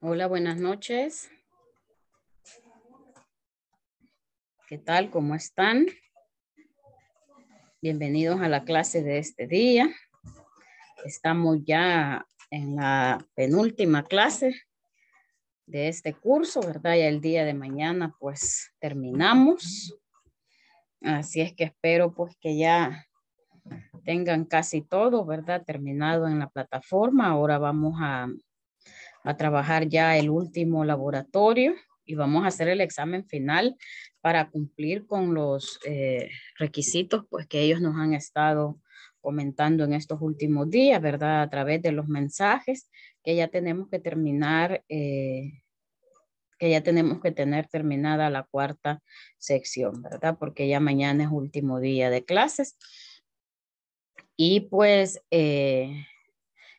Hola, buenas noches. ¿Qué tal? ¿Cómo están? Bienvenidos a la clase de este día. Estamos ya en la penúltima clase de este curso, ¿verdad? Ya el día de mañana pues terminamos. Así es que espero pues que ya tengan casi todo, ¿verdad? Terminado en la plataforma. Ahora vamos a a trabajar ya el último laboratorio y vamos a hacer el examen final para cumplir con los eh, requisitos pues, que ellos nos han estado comentando en estos últimos días, ¿verdad? A través de los mensajes que ya tenemos que terminar, eh, que ya tenemos que tener terminada la cuarta sección, ¿verdad? Porque ya mañana es último día de clases. Y pues eh,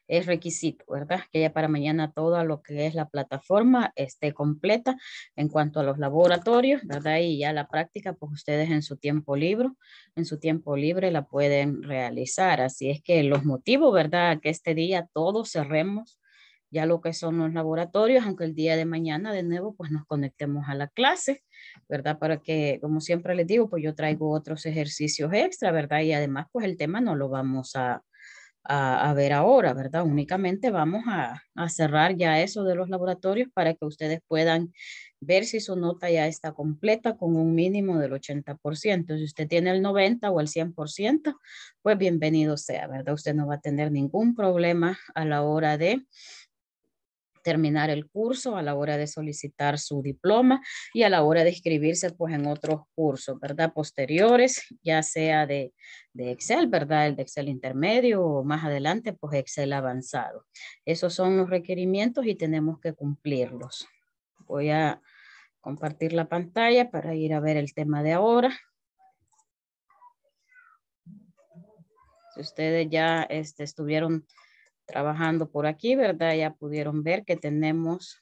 es requisito, ¿verdad? Que ya para mañana todo lo que es la plataforma esté completa en cuanto a los laboratorios, ¿verdad? Y ya la práctica, pues ustedes en su tiempo libre, en su tiempo libre la pueden realizar. Así es que los motivos, ¿verdad? Que este día todos cerremos ya lo que son los laboratorios, aunque el día de mañana de nuevo pues nos conectemos a la clase, ¿verdad? Para que, como siempre les digo, pues yo traigo otros ejercicios extra, ¿verdad? Y además pues el tema no lo vamos a, a, ver ahora, ¿verdad? Únicamente vamos a, a cerrar ya eso de los laboratorios para que ustedes puedan ver si su nota ya está completa con un mínimo del 80%. Si usted tiene el 90 o el 100%, pues bienvenido sea, ¿verdad? Usted no va a tener ningún problema a la hora de terminar el curso, a la hora de solicitar su diploma y a la hora de inscribirse pues en otros cursos, ¿verdad? Posteriores, ya sea de, Excel, ¿verdad? El de Excel intermedio o más adelante pues Excel avanzado. Esos son los requerimientos y tenemos que cumplirlos. Voy a compartir la pantalla para ir a ver el tema de ahora. Si ustedes ya este, estuvieron trabajando por aquí, ¿verdad? Ya pudieron ver que tenemos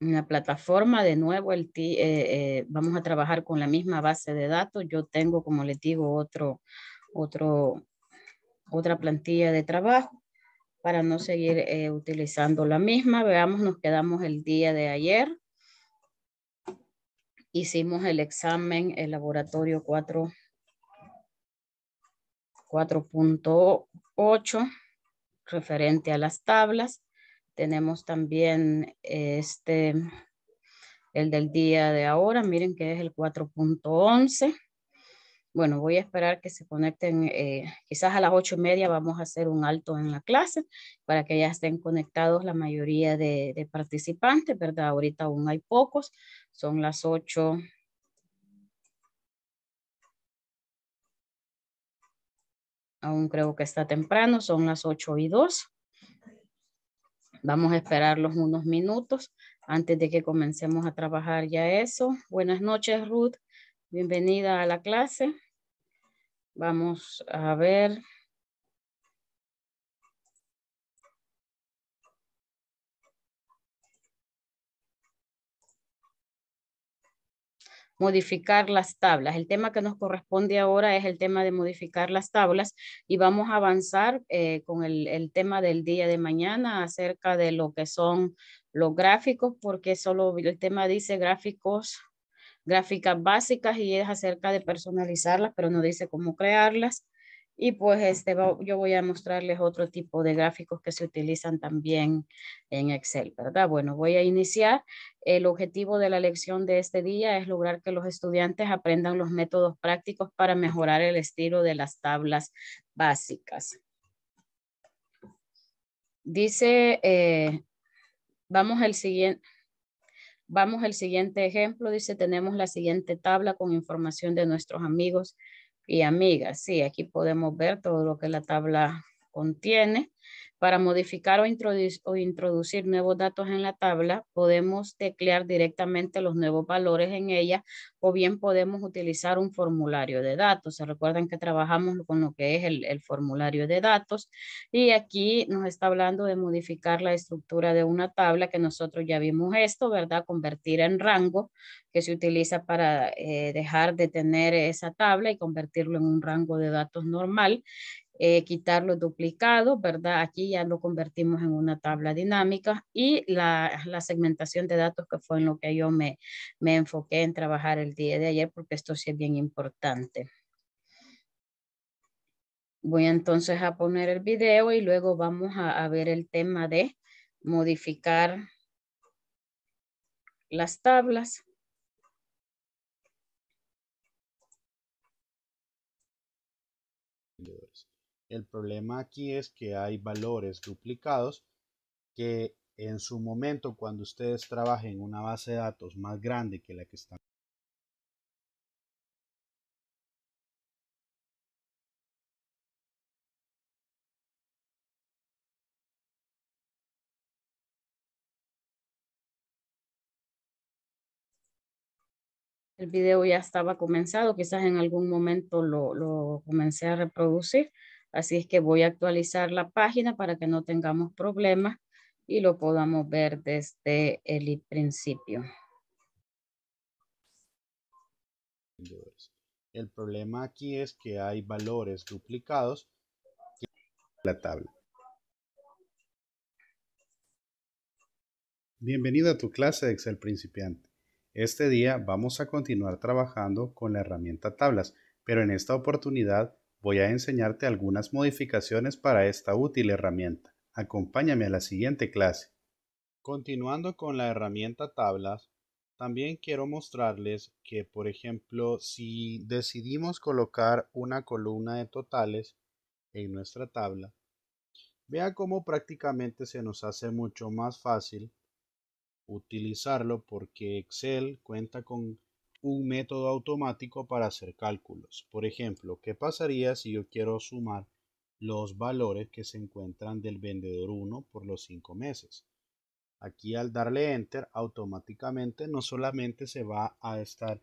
una plataforma, de nuevo, el eh, eh, vamos a trabajar con la misma base de datos. Yo tengo, como les digo, otro, otro, otra plantilla de trabajo para no seguir eh, utilizando la misma. Veamos, nos quedamos el día de ayer. Hicimos el examen, el laboratorio 4 4.8 referente a las tablas. Tenemos también este, el del día de ahora, miren que es el 4.11. Bueno, voy a esperar que se conecten, eh, quizás a las ocho y media vamos a hacer un alto en la clase para que ya estén conectados la mayoría de, de participantes, ¿verdad? Ahorita aún hay pocos, son las ocho Aún creo que está temprano, son las ocho y dos. Vamos a esperarlos unos minutos antes de que comencemos a trabajar ya eso. Buenas noches, Ruth. Bienvenida a la clase. Vamos a ver modificar las tablas. El tema que nos corresponde ahora es el tema de modificar las tablas y vamos a avanzar eh, con el, el tema del día de mañana acerca de lo que son los gráficos, porque solo el tema dice gráficos gráficas básicas y es acerca de personalizarlas, pero no dice cómo crearlas. Y pues este, yo voy a mostrarles otro tipo de gráficos que se utilizan también en Excel, ¿verdad? Bueno, voy a iniciar. El objetivo de la lección de este día es lograr que los estudiantes aprendan los métodos prácticos para mejorar el estilo de las tablas básicas. Dice, eh, vamos siguiente. Vamos al siguiente ejemplo. Dice, tenemos la siguiente tabla con información de nuestros amigos y amigas. Sí, aquí podemos ver todo lo que la tabla contiene. Para modificar o, introducir, nuevos datos en la tabla, podemos teclear directamente los nuevos valores en ella o bien podemos utilizar un formulario de datos. Se recuerdan que trabajamos con lo que es el, formulario de datos y aquí nos está hablando de modificar la estructura de una tabla que nosotros ya vimos esto, ¿verdad? Convertir en rango que se utiliza para eh, dejar de tener esa tabla y convertirlo en un rango de datos normal. Eh, quitar los duplicados, ¿verdad? Aquí ya lo convertimos en una tabla dinámica y la, la, segmentación de datos que fue en lo que yo me, enfoqué en trabajar el día de ayer porque esto sí es bien importante. Voy entonces a poner el video y luego vamos a ver el tema de modificar las tablas. El problema aquí es que hay valores duplicados que en su momento cuando ustedes trabajen una base de datos más grande que la que están El video ya estaba comenzado, quizás en algún momento lo, lo comencé a reproducir. Así es que voy a actualizar la página para que no tengamos problemas y lo podamos ver desde el principio. El problema aquí es que hay valores duplicados en la tabla. Bienvenido a tu clase de Excel principiante. Este día vamos a continuar trabajando con la herramienta tablas, pero en esta oportunidad voy a enseñarte algunas modificaciones para esta útil herramienta. Acompáñame a la siguiente clase. Continuando con la herramienta tablas, también quiero mostrarles que, por ejemplo, si decidimos colocar una columna de totales en nuestra tabla, vea cómo prácticamente se nos hace mucho más fácil utilizarlo porque Excel cuenta con un método automático para hacer cálculos. Por ejemplo, ¿qué pasaría si yo quiero sumar los valores que se encuentran del vendedor 1 por los 5 meses? Aquí al darle enter automáticamente no solamente se va a estar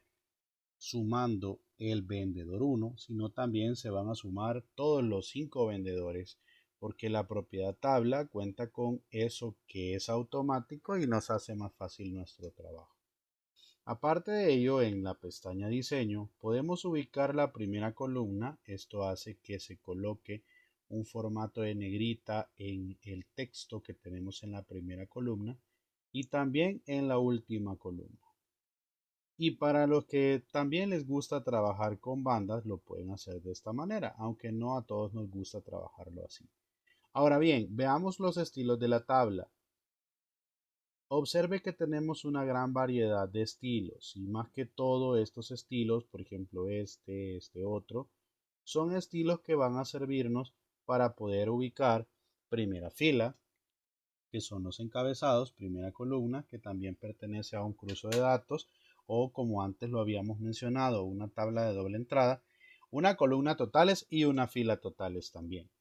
sumando el vendedor 1, sino también se van a sumar todos los 5 vendedores porque la propiedad tabla cuenta con eso que es automático y nos hace más fácil nuestro trabajo. Aparte de ello, en la pestaña Diseño podemos ubicar la primera columna, esto hace que se coloque un formato de negrita en el texto que tenemos en la primera columna y también en la última columna. Y para los que también les gusta trabajar con bandas, lo pueden hacer de esta manera, aunque no a todos nos gusta trabajarlo así. Ahora bien, veamos los estilos de la tabla. Observe que tenemos una gran variedad de estilos y más que todo estos estilos, por ejemplo este, este otro, son estilos que van a servirnos para poder ubicar primera fila, que son los encabezados, primera columna, que también pertenece a un cruzo de datos o como antes lo habíamos mencionado, una tabla de doble entrada, una columna totales y una fila totales también.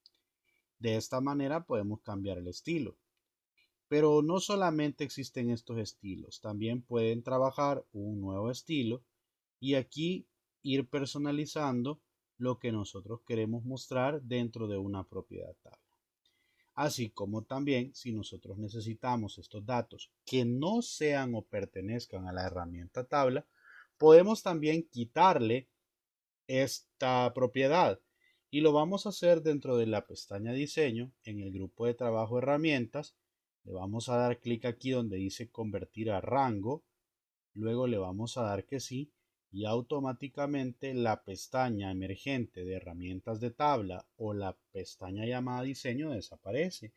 De esta manera podemos cambiar el estilo. Pero no solamente existen estos estilos, también pueden trabajar un nuevo estilo y aquí ir personalizando lo que nosotros queremos mostrar dentro de una propiedad tabla. Así como también si nosotros necesitamos estos datos que no sean o pertenezcan a la herramienta tabla, podemos también quitarle esta propiedad y lo vamos a hacer dentro de la pestaña diseño en el grupo de trabajo herramientas le vamos a dar clic aquí donde dice convertir a rango. Luego le vamos a dar que sí y automáticamente la pestaña emergente de herramientas de tabla o la pestaña llamada diseño desaparece,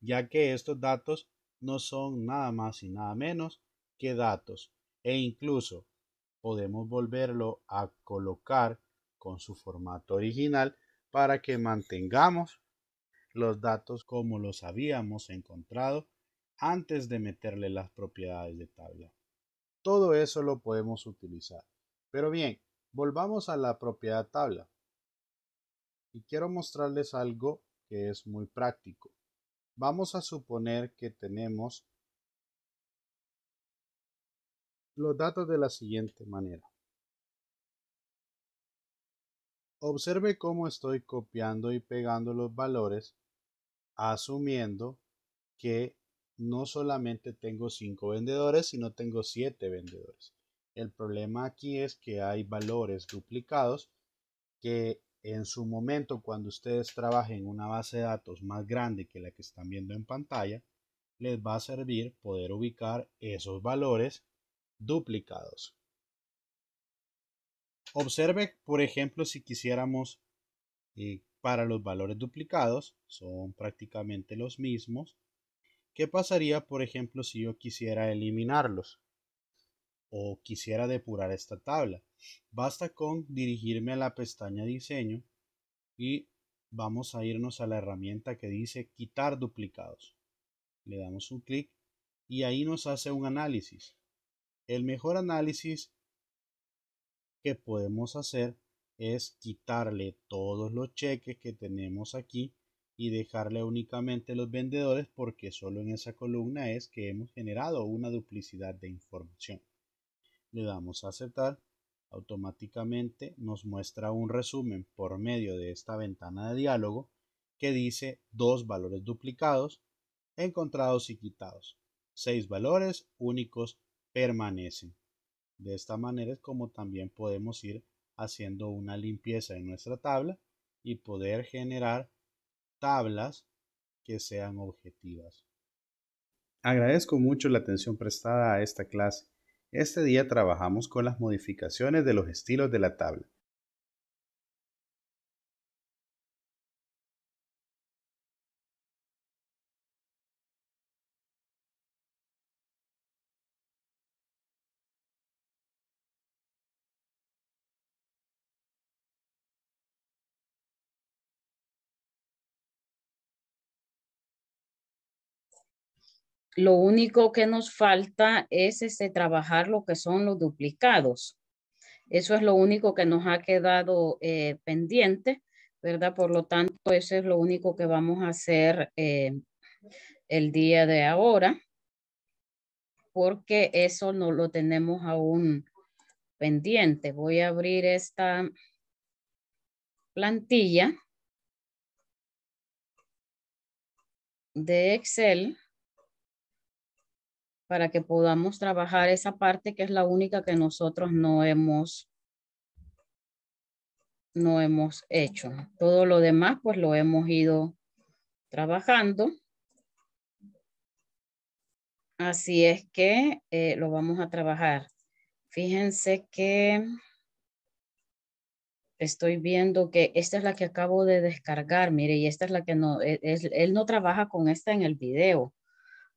ya que estos datos no son nada más y nada menos que datos e incluso podemos volverlo a colocar con su formato original para que mantengamos los datos como los habíamos encontrado antes de meterle las propiedades de tabla. Todo eso lo podemos utilizar. Pero bien, volvamos a la propiedad tabla. Y quiero mostrarles algo que es muy práctico. Vamos a suponer que tenemos los datos de la siguiente manera. Observe cómo estoy copiando y pegando los valores asumiendo que no solamente tengo cinco vendedores, sino tengo siete vendedores. El problema aquí es que hay valores duplicados que en su momento, cuando ustedes trabajen una base de datos más grande que la que están viendo en pantalla, les va a servir poder ubicar esos valores duplicados. Observe, por ejemplo, si quisiéramos eh, para los valores duplicados son prácticamente los mismos. ¿Qué pasaría, por ejemplo, si yo quisiera eliminarlos? O quisiera depurar esta tabla. Basta con dirigirme a la pestaña diseño y vamos a irnos a la herramienta que dice quitar duplicados. Le damos un clic y ahí nos hace un análisis. El mejor análisis que podemos hacer es quitarle todos los cheques que tenemos aquí y dejarle únicamente los vendedores porque solo en esa columna es que hemos generado una duplicidad de información. Le damos a aceptar, automáticamente nos muestra un resumen por medio de esta ventana de diálogo que dice dos valores duplicados, encontrados y quitados. Seis valores únicos permanecen. De esta manera es como también podemos ir haciendo una limpieza en nuestra tabla y poder generar tablas que sean objetivas. Agradezco mucho la atención prestada a esta clase. Este día trabajamos con las modificaciones de los estilos de la tabla. Lo único que nos falta es este, trabajar lo que son los duplicados. Eso es lo único que nos ha quedado eh, pendiente, ¿verdad? Por lo tanto, eso es lo único que vamos a hacer eh, el día de ahora, porque eso no lo tenemos aún pendiente. Voy a abrir esta plantilla de Excel para que podamos trabajar esa parte que es la única que nosotros no hemos no hemos hecho. Todo lo demás pues lo hemos ido trabajando. Así es que eh, lo vamos a trabajar. Fíjense que estoy viendo que esta es la que acabo de descargar, mire, y esta es la que no, e, él no trabaja con esta en el video.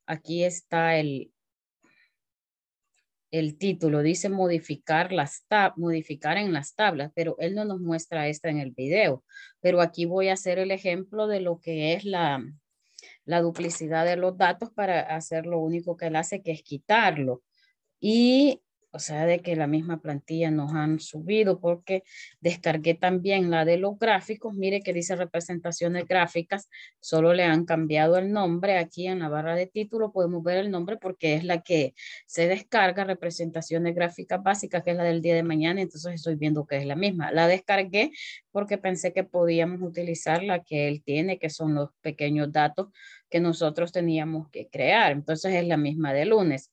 Aquí está el, el título, dice modificar, las tab modificar en las tablas, pero él no nos muestra esta en el video. Pero aquí voy a hacer el ejemplo de lo que es la, la duplicidad de los datos para hacer lo único que él hace, que es quitarlo. Y o sea, de que la misma plantilla nos han subido, porque descargué también la de los gráficos, mire que dice representaciones gráficas, solo le han cambiado el nombre, aquí en la barra de título podemos ver el nombre porque es la que se descarga, representaciones gráficas básicas, que es la del día de mañana, entonces estoy viendo que es la misma. La descargué porque pensé que podíamos utilizar la que él tiene, que son los pequeños datos que nosotros teníamos que crear, entonces es la misma de lunes.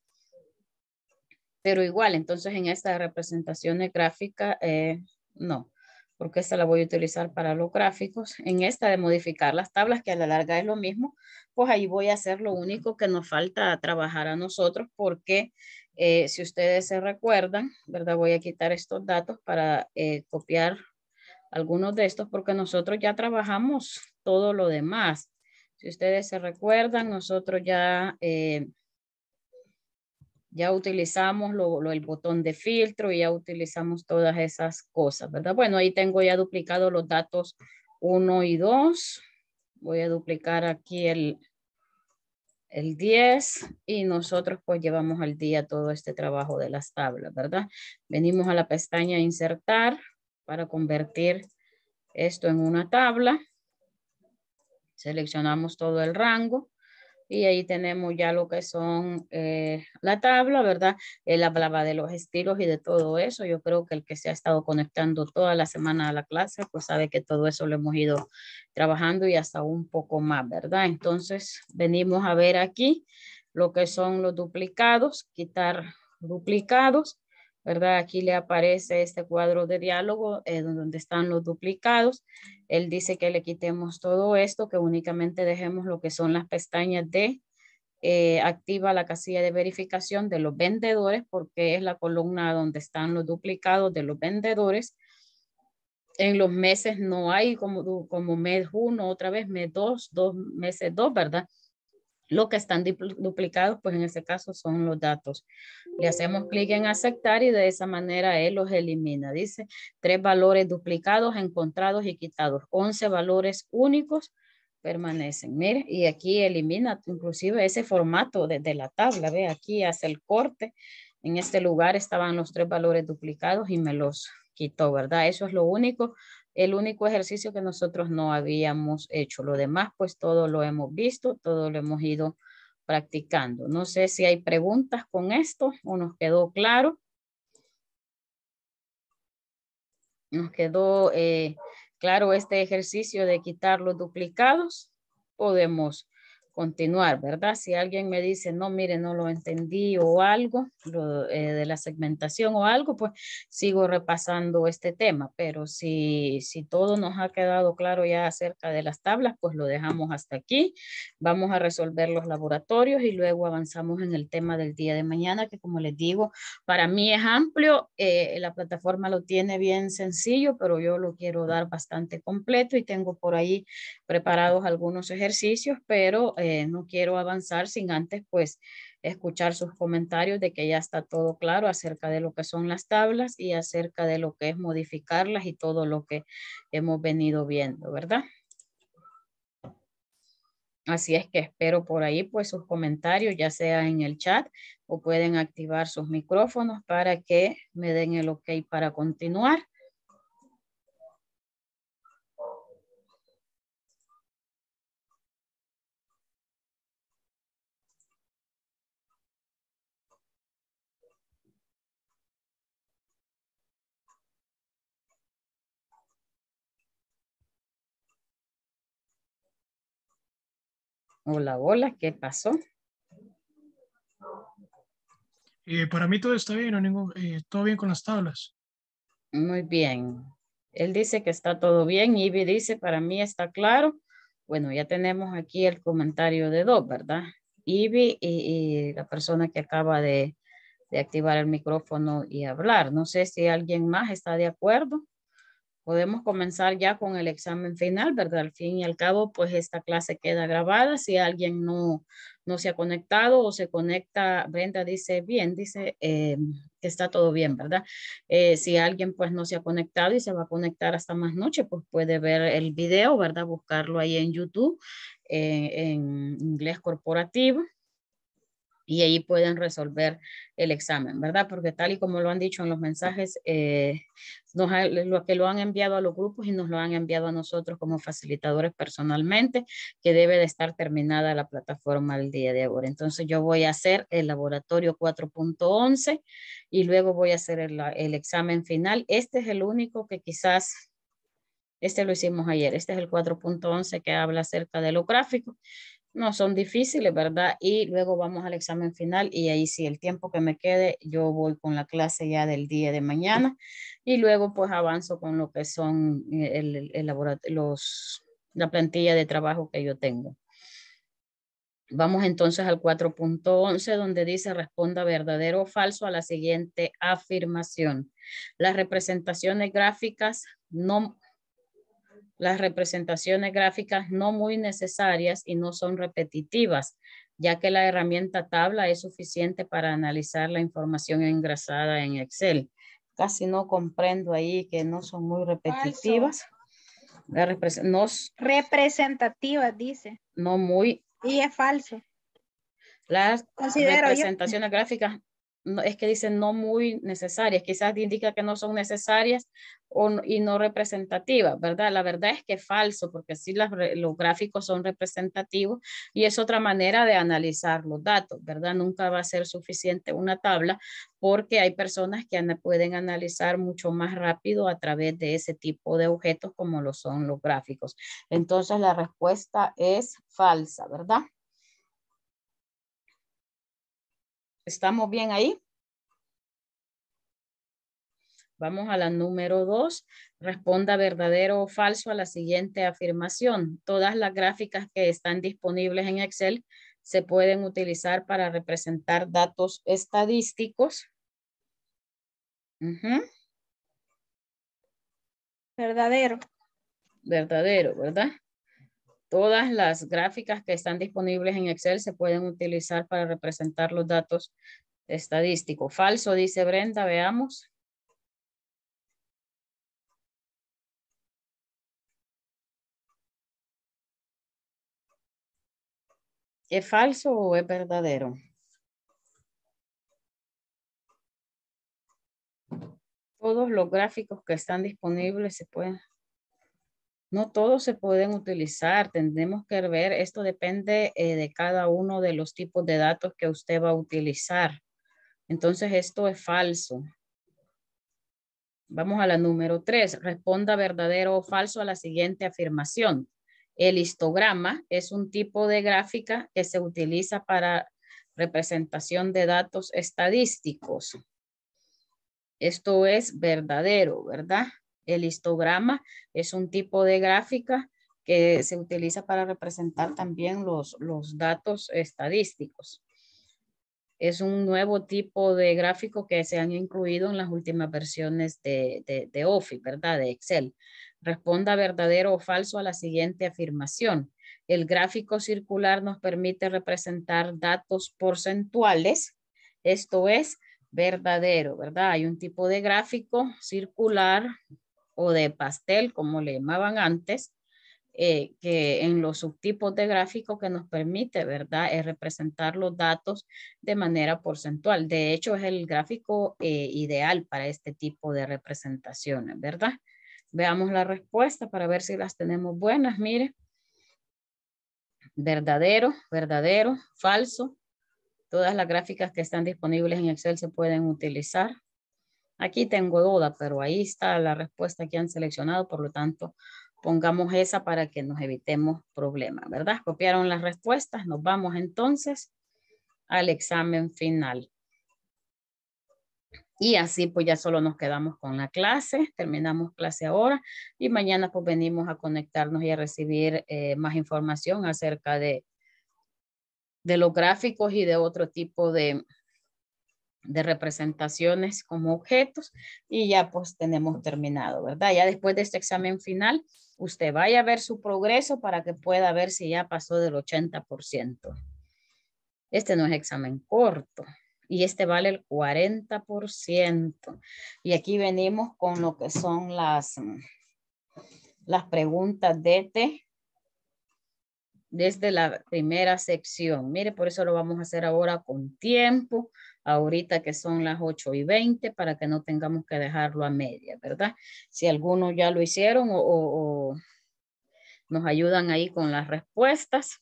Pero igual, entonces en esta representación gráfica, eh, no, porque esta la voy a utilizar para los gráficos. En esta de modificar las tablas, que a la larga es lo mismo, pues ahí voy a hacer lo único que nos falta trabajar a nosotros, porque eh, si ustedes se recuerdan, ¿verdad? Voy a quitar estos datos para eh, copiar algunos de estos, porque nosotros ya trabajamos todo lo demás. Si ustedes se recuerdan, nosotros ya ya utilizamos el botón de filtro y ya utilizamos todas esas cosas, ¿verdad? Bueno, ahí tengo ya duplicado los datos 1 y 2. Voy a duplicar aquí el, el 10 y nosotros pues llevamos al día todo este trabajo de las tablas, ¿verdad? Venimos a la pestaña insertar para convertir esto en una tabla. Seleccionamos todo el rango y ahí tenemos ya lo que son eh, la tabla, ¿verdad? Él hablaba de los estilos y de todo eso. Yo creo que el que se ha estado conectando toda la semana a la clase, pues sabe que todo eso lo hemos ido trabajando y hasta un poco más, ¿verdad? Entonces, venimos a ver aquí lo que son los duplicados, quitar duplicados. ¿verdad? Aquí le aparece este cuadro de diálogo eh, donde están los duplicados. Él dice que le quitemos todo esto, que únicamente dejemos lo que son las pestañas de eh, activa la casilla de verificación de los vendedores porque es la columna donde están los duplicados de los vendedores. En los meses no hay como, como mes uno, otra vez mes dos, dos meses dos, ¿verdad? Lo que están duplicados, pues en este caso son los datos. Le hacemos clic en aceptar y de esa manera él los elimina. Dice tres valores duplicados, encontrados y quitados. Once valores únicos permanecen. Mire, y aquí elimina inclusive ese formato de, la tabla. Ve, aquí hace el corte. En este lugar estaban los tres valores duplicados y me los quitó, ¿verdad? Eso es lo único, el único ejercicio que nosotros no habíamos hecho. Lo demás, pues todo lo hemos visto, todo lo hemos ido practicando. No sé si hay preguntas con esto o nos quedó claro. Nos quedó eh, claro este ejercicio de quitar los duplicados. Podemos continuar, ¿verdad? Si alguien me dice, no, mire, no lo entendí o algo eh, de la segmentación o algo, pues sigo repasando este tema, pero si, si todo nos ha quedado claro ya acerca de las tablas, pues lo dejamos hasta aquí. Vamos a resolver los laboratorios y luego avanzamos en el tema del día de mañana, que como les digo, para mí es amplio, eh, la plataforma lo tiene bien sencillo, pero yo lo quiero dar bastante completo y tengo por ahí preparados algunos ejercicios, pero... Eh, no quiero avanzar sin antes pues escuchar sus comentarios de que ya está todo claro acerca de lo que son las tablas y acerca de lo que es modificarlas y todo lo que hemos venido viendo, ¿verdad? Así es que espero por ahí pues sus comentarios, ya sea en el chat o pueden activar sus micrófonos para que me den el ok para continuar. Hola, hola, ¿qué pasó? Eh, para mí todo está bien, eh, todo bien con las tablas. Muy bien. Él dice que está todo bien. Ivy dice, para mí está claro. Bueno, ya tenemos aquí el comentario de dos, ¿verdad? Ivy y, y la persona que acaba de activar el micrófono y hablar. No sé si alguien más está de acuerdo podemos comenzar ya con el examen final, ¿verdad? Al fin y al cabo, pues esta clase queda grabada. Si alguien no, se ha conectado o se conecta, Brenda dice bien, dice que eh, está todo bien, ¿verdad? Eh, si alguien pues no se ha conectado y se va a conectar hasta más noche, pues puede ver el video, ¿verdad? Buscarlo ahí en YouTube, eh, en inglés corporativo y ahí pueden resolver el examen, ¿verdad? Porque tal y como lo han dicho en los mensajes, eh, lo que lo han enviado a los grupos y nos lo han enviado a nosotros como facilitadores personalmente, que debe de estar terminada la plataforma el día de ahora. Entonces yo voy a hacer el laboratorio 4.11 y luego voy a hacer el, el examen final. Este es el único que quizás este lo hicimos ayer. Este es el 4.11 que habla acerca de lo gráfico no son difíciles, ¿verdad? Y luego vamos al examen final y ahí sí, el tiempo que me quede, yo voy con la clase ya del día de mañana y luego pues avanzo con lo que son eh, el, los, la plantilla de trabajo que yo tengo. Vamos entonces al 4.11 donde dice responda verdadero o falso a la siguiente afirmación. Las representaciones gráficas no las representaciones gráficas no muy necesarias y no son repetitivas, ya que la herramienta tabla es suficiente para analizar la información engrasada en Excel. Casi no comprendo ahí que no son muy repetitivas. representativas, dice. No muy. Y es falso. Las representaciones gráficas es que dicen no muy necesarias, quizás indica que no son necesarias y no representativas, ¿verdad? La verdad es que falso, porque sí los gráficos son representativos y es otra manera de analizar los datos, ¿verdad? Nunca va a ser suficiente una tabla porque hay personas que pueden analizar mucho más rápido a través de ese tipo de objetos como lo son los gráficos. Entonces la respuesta es falsa, ¿verdad? ¿Estamos bien ahí? Vamos a la número dos. Responda verdadero o falso a la siguiente afirmación. Todas las gráficas que están disponibles en Excel se pueden utilizar para representar datos estadísticos. Verdadero. Verdadero, ¿verdad? Todas las gráficas que están disponibles en Excel se pueden utilizar para representar los datos estadísticos. Falso, dice Brenda, veamos. ¿Es falso o es verdadero? Todos los gráficos que están disponibles se pueden... No todos se pueden utilizar, tendremos que ver, esto depende eh, de cada uno de los tipos de datos que usted va a utilizar. Entonces esto es falso. Vamos a la número 3. Responda verdadero o falso a la siguiente afirmación. El histograma es un tipo de gráfica que se utiliza para representación de datos estadísticos. Esto es verdadero, ¿verdad? El histograma es un tipo de gráfica que se utiliza para representar también los, los datos estadísticos. Es un nuevo tipo de gráfico que se han incluido en las últimas versiones de, de, Office, ¿verdad? De Excel. Responda verdadero o falso a la siguiente afirmación. El gráfico circular nos permite representar datos porcentuales. Esto es verdadero, ¿verdad? Hay un tipo de gráfico circular o de pastel, como le llamaban antes, eh, que en los subtipos de gráfico que nos permite, ¿verdad?, es representar los datos de manera porcentual. De hecho, es el gráfico eh, ideal para este tipo de representaciones, ¿verdad? Veamos la respuesta para ver si las tenemos buenas. Mire, verdadero, verdadero, falso. Todas las gráficas que están disponibles en Excel se pueden utilizar. Aquí tengo duda, pero ahí está la respuesta que han seleccionado, por lo tanto, pongamos esa para que nos evitemos problemas, ¿verdad? Copiaron las respuestas, nos vamos entonces al examen final. Y así pues ya solo nos quedamos con la clase, terminamos clase ahora y mañana pues venimos a conectarnos y a recibir eh, más información acerca de, de los gráficos y de otro tipo de, de representaciones como objetos y ya pues tenemos terminado, ¿verdad? Ya después de este examen final, usted vaya a ver su progreso para que pueda ver si ya pasó del 80%. Este no es examen corto y este vale el 40%. Y aquí venimos con lo que son las, mm, las preguntas de T desde la primera sección. Mire, por eso lo vamos a hacer ahora con tiempo ahorita que son las 8 y 20 para que no tengamos que dejarlo a media, ¿verdad? Si algunos ya lo hicieron o, nos ayudan ahí con las respuestas.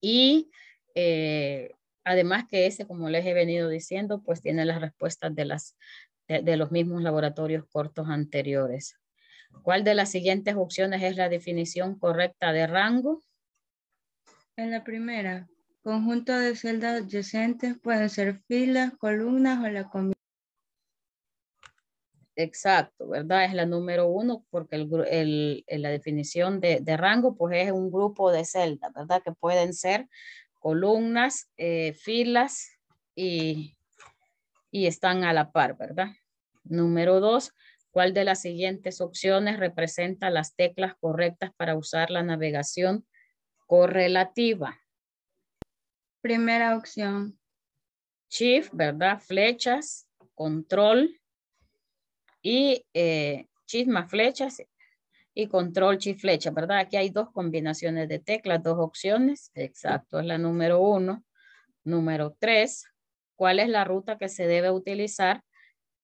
Y eh, además que ese, como les he venido diciendo, pues tiene las respuestas de, las, de los mismos laboratorios cortos anteriores. ¿Cuál de las siguientes opciones es la definición correcta de rango? En la primera. Conjunto de celdas adyacentes pueden ser filas, columnas o la comida. Exacto, ¿verdad? Es la número uno porque el, la definición de, rango pues es un grupo de celdas, ¿verdad? Que pueden ser columnas, eh, filas y, y están a la par, ¿verdad? Número dos, ¿cuál de las siguientes opciones representa las teclas correctas para usar la navegación correlativa? Primera opción. Shift, ¿verdad? Flechas, control y eh, shift más flechas y control shift flecha, ¿verdad? Aquí hay dos combinaciones de teclas, dos opciones. Exacto, es la número uno. Número tres, ¿cuál es la ruta que se debe utilizar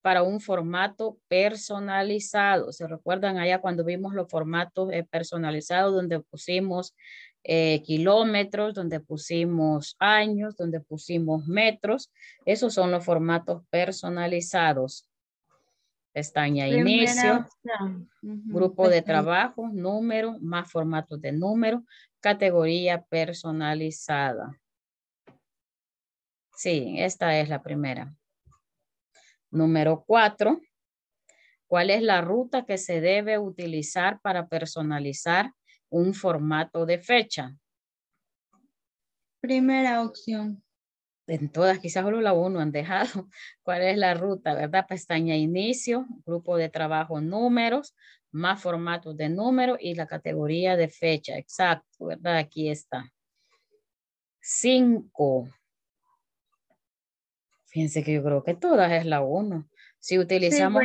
para un formato personalizado? ¿Se recuerdan allá cuando vimos los formatos eh, personalizados donde pusimos eh, kilómetros, donde pusimos años, donde pusimos metros. Esos son los formatos personalizados. Pestaña inicio, grupo pues de trabajo, número, más formatos de número, categoría personalizada. Sí, esta es la primera. Número cuatro, ¿cuál es la ruta que se debe utilizar para personalizar un formato de fecha? Primera opción. En todas, quizás solo la uno han dejado. ¿Cuál es la ruta, verdad? Pestaña inicio, grupo de trabajo números, más formatos de número y la categoría de fecha. Exacto, ¿verdad? Aquí está. Cinco. Fíjense que yo creo que todas es la uno. Si utilizamos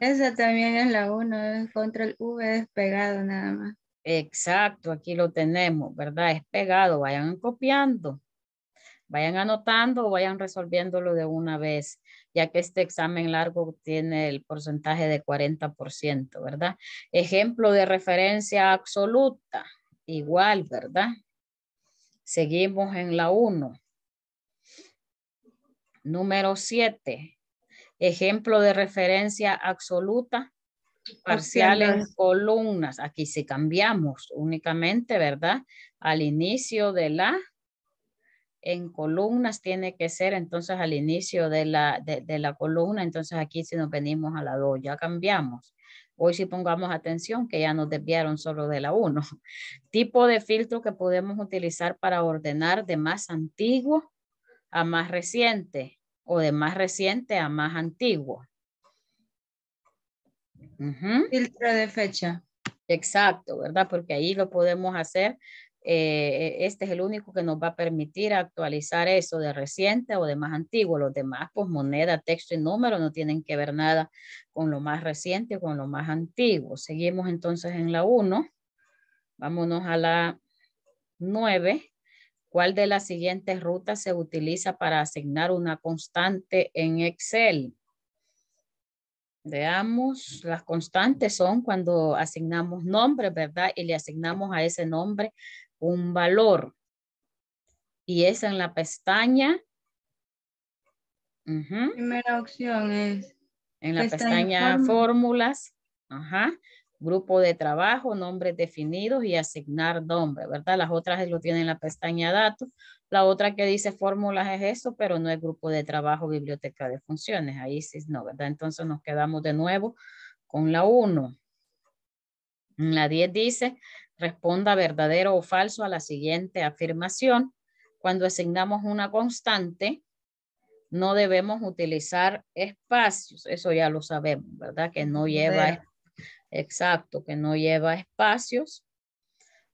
Esa también es la uno, es control V despegado nada más. Exacto, aquí lo tenemos, ¿verdad? Es pegado, vayan copiando, vayan anotando o vayan resolviéndolo de una vez, ya que este examen largo tiene el porcentaje de 40%, ¿verdad? Ejemplo de referencia absoluta, igual, ¿verdad? Seguimos en la 1. Número 7. Ejemplo de referencia absoluta parcial en columnas. Aquí si cambiamos únicamente, ¿verdad? Al inicio de la, en columnas tiene que ser entonces al inicio de la, de, la columna, entonces aquí si nos venimos a la 2, ya cambiamos. Hoy si pongamos atención que ya nos desviaron solo de la 1. Tipo de filtro que podemos utilizar para ordenar de más antiguo a más reciente o de más reciente a más antiguo. Filtro de fecha. Exacto, ¿verdad? Porque ahí lo podemos hacer. Eh, e, este es el único que nos va a permitir actualizar eso de reciente o de más antiguo. Los demás, pues moneda, texto y número no tienen que ver nada con lo más reciente o con lo más antiguo. Seguimos entonces en la 1. Vámonos a la 9. ¿Cuál de las siguientes rutas se utiliza para asignar una constante en Excel? Veamos, las constantes son cuando asignamos nombres, ¿verdad? Y le asignamos a ese nombre un valor. Y es en la pestaña. Primera opción es. En la pestaña fórmulas. Ajá grupo de trabajo, nombres definidos y asignar nombre, ¿verdad? Las otras lo tienen en la pestaña datos. La otra que dice fórmulas es eso, pero no es grupo de trabajo, biblioteca de funciones. Ahí sí, no, ¿verdad? Entonces nos quedamos de nuevo con la 1. La 10 dice, responda verdadero o falso a la siguiente afirmación. Cuando asignamos una constante, no debemos utilizar espacios. Eso ya lo sabemos, ¿verdad? Que no lleva exacto, que no lleva espacios.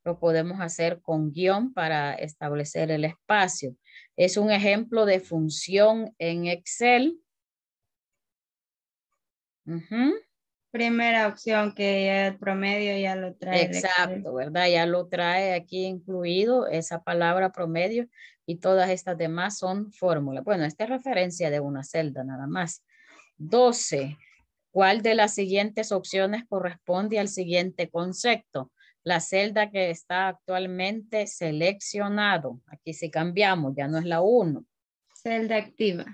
Lo podemos hacer con guión para establecer el espacio. Es un ejemplo de función en Excel. Primera opción que el promedio ya lo trae. Exacto, ¿verdad? Ya lo trae aquí incluido esa palabra promedio y todas estas demás son fórmulas. Bueno, esta es referencia de una celda nada más. 12. ¿Cuál de las siguientes opciones corresponde al siguiente concepto? La celda que está actualmente seleccionado. Aquí si cambiamos, ya no es la 1. Celda activa.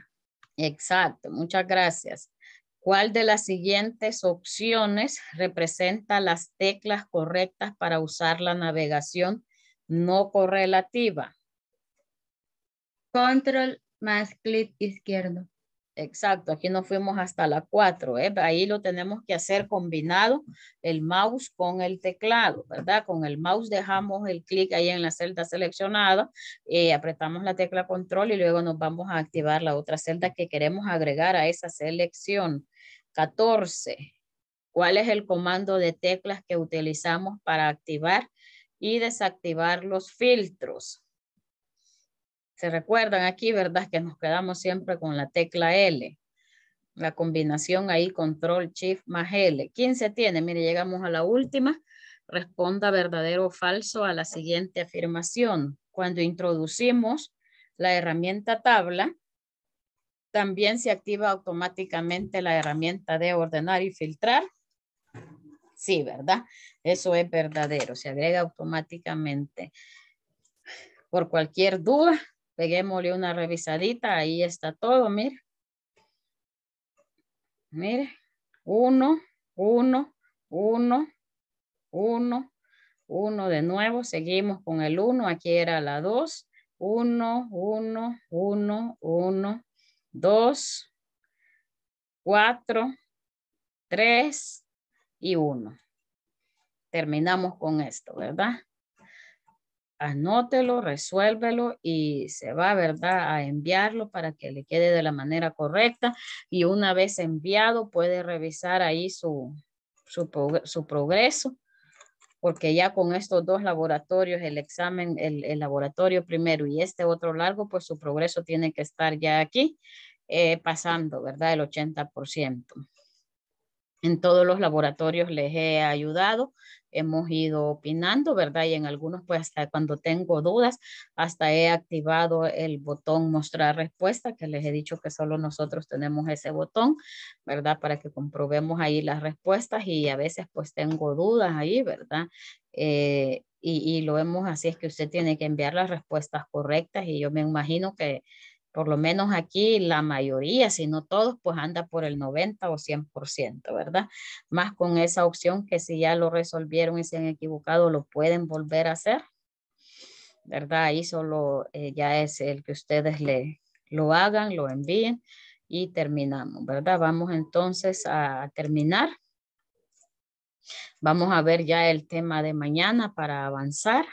Exacto, muchas gracias. ¿Cuál de las siguientes opciones representa las teclas correctas para usar la navegación no correlativa? Control más clic izquierdo. Exacto, aquí nos fuimos hasta la 4, ¿eh? ahí lo tenemos que hacer combinado el mouse con el teclado, ¿verdad? Con el mouse dejamos el clic ahí en la celda seleccionada, y eh, apretamos la tecla control y luego nos vamos a activar la otra celda que queremos agregar a esa selección. 14, ¿cuál es el comando de teclas que utilizamos para activar y desactivar los filtros? Se recuerdan aquí, ¿verdad? Que nos quedamos siempre con la tecla L. La combinación ahí, control, shift más L. ¿Quién se tiene? Mire, llegamos a la última. Responda verdadero o falso a la siguiente afirmación. Cuando introducimos la herramienta tabla, también se activa automáticamente la herramienta de ordenar y filtrar. Sí, ¿verdad? Eso es verdadero. Se agrega automáticamente. Por cualquier duda, peguémosle una revisadita, ahí está todo, mire, mire, 1, 1, 1, 1, 1, de nuevo, seguimos con el 1, aquí era la 2, 1, 1, 1, 1, 2, 4, 3 y 1, terminamos con esto, ¿verdad?, anótelo, resuélvelo y se va, ¿verdad?, a enviarlo para que le quede de la manera correcta y una vez enviado puede revisar ahí su, progreso porque ya con estos dos laboratorios, el examen, el, laboratorio primero y este otro largo, pues su progreso tiene que estar ya aquí, eh, pasando, ¿verdad? El 80% en todos los laboratorios les he ayudado, hemos ido opinando, ¿verdad? Y en algunos, pues hasta cuando tengo dudas, hasta he activado el botón mostrar respuesta, que les he dicho que solo nosotros tenemos ese botón, ¿verdad? Para que comprobemos ahí las respuestas y a veces pues tengo dudas ahí, ¿verdad? Eh, y, y lo vemos así, es que usted tiene que enviar las respuestas correctas y yo me imagino que por lo menos aquí la mayoría, si no todos, pues anda por el 90 o 100%, ¿verdad? Más con esa opción que si ya lo resolvieron y se han equivocado, lo pueden volver a hacer, ¿verdad? Ahí solo eh, ya es el que ustedes le, lo hagan, lo envíen y terminamos, ¿verdad? Vamos entonces a terminar. Vamos a ver ya el tema de mañana para avanzar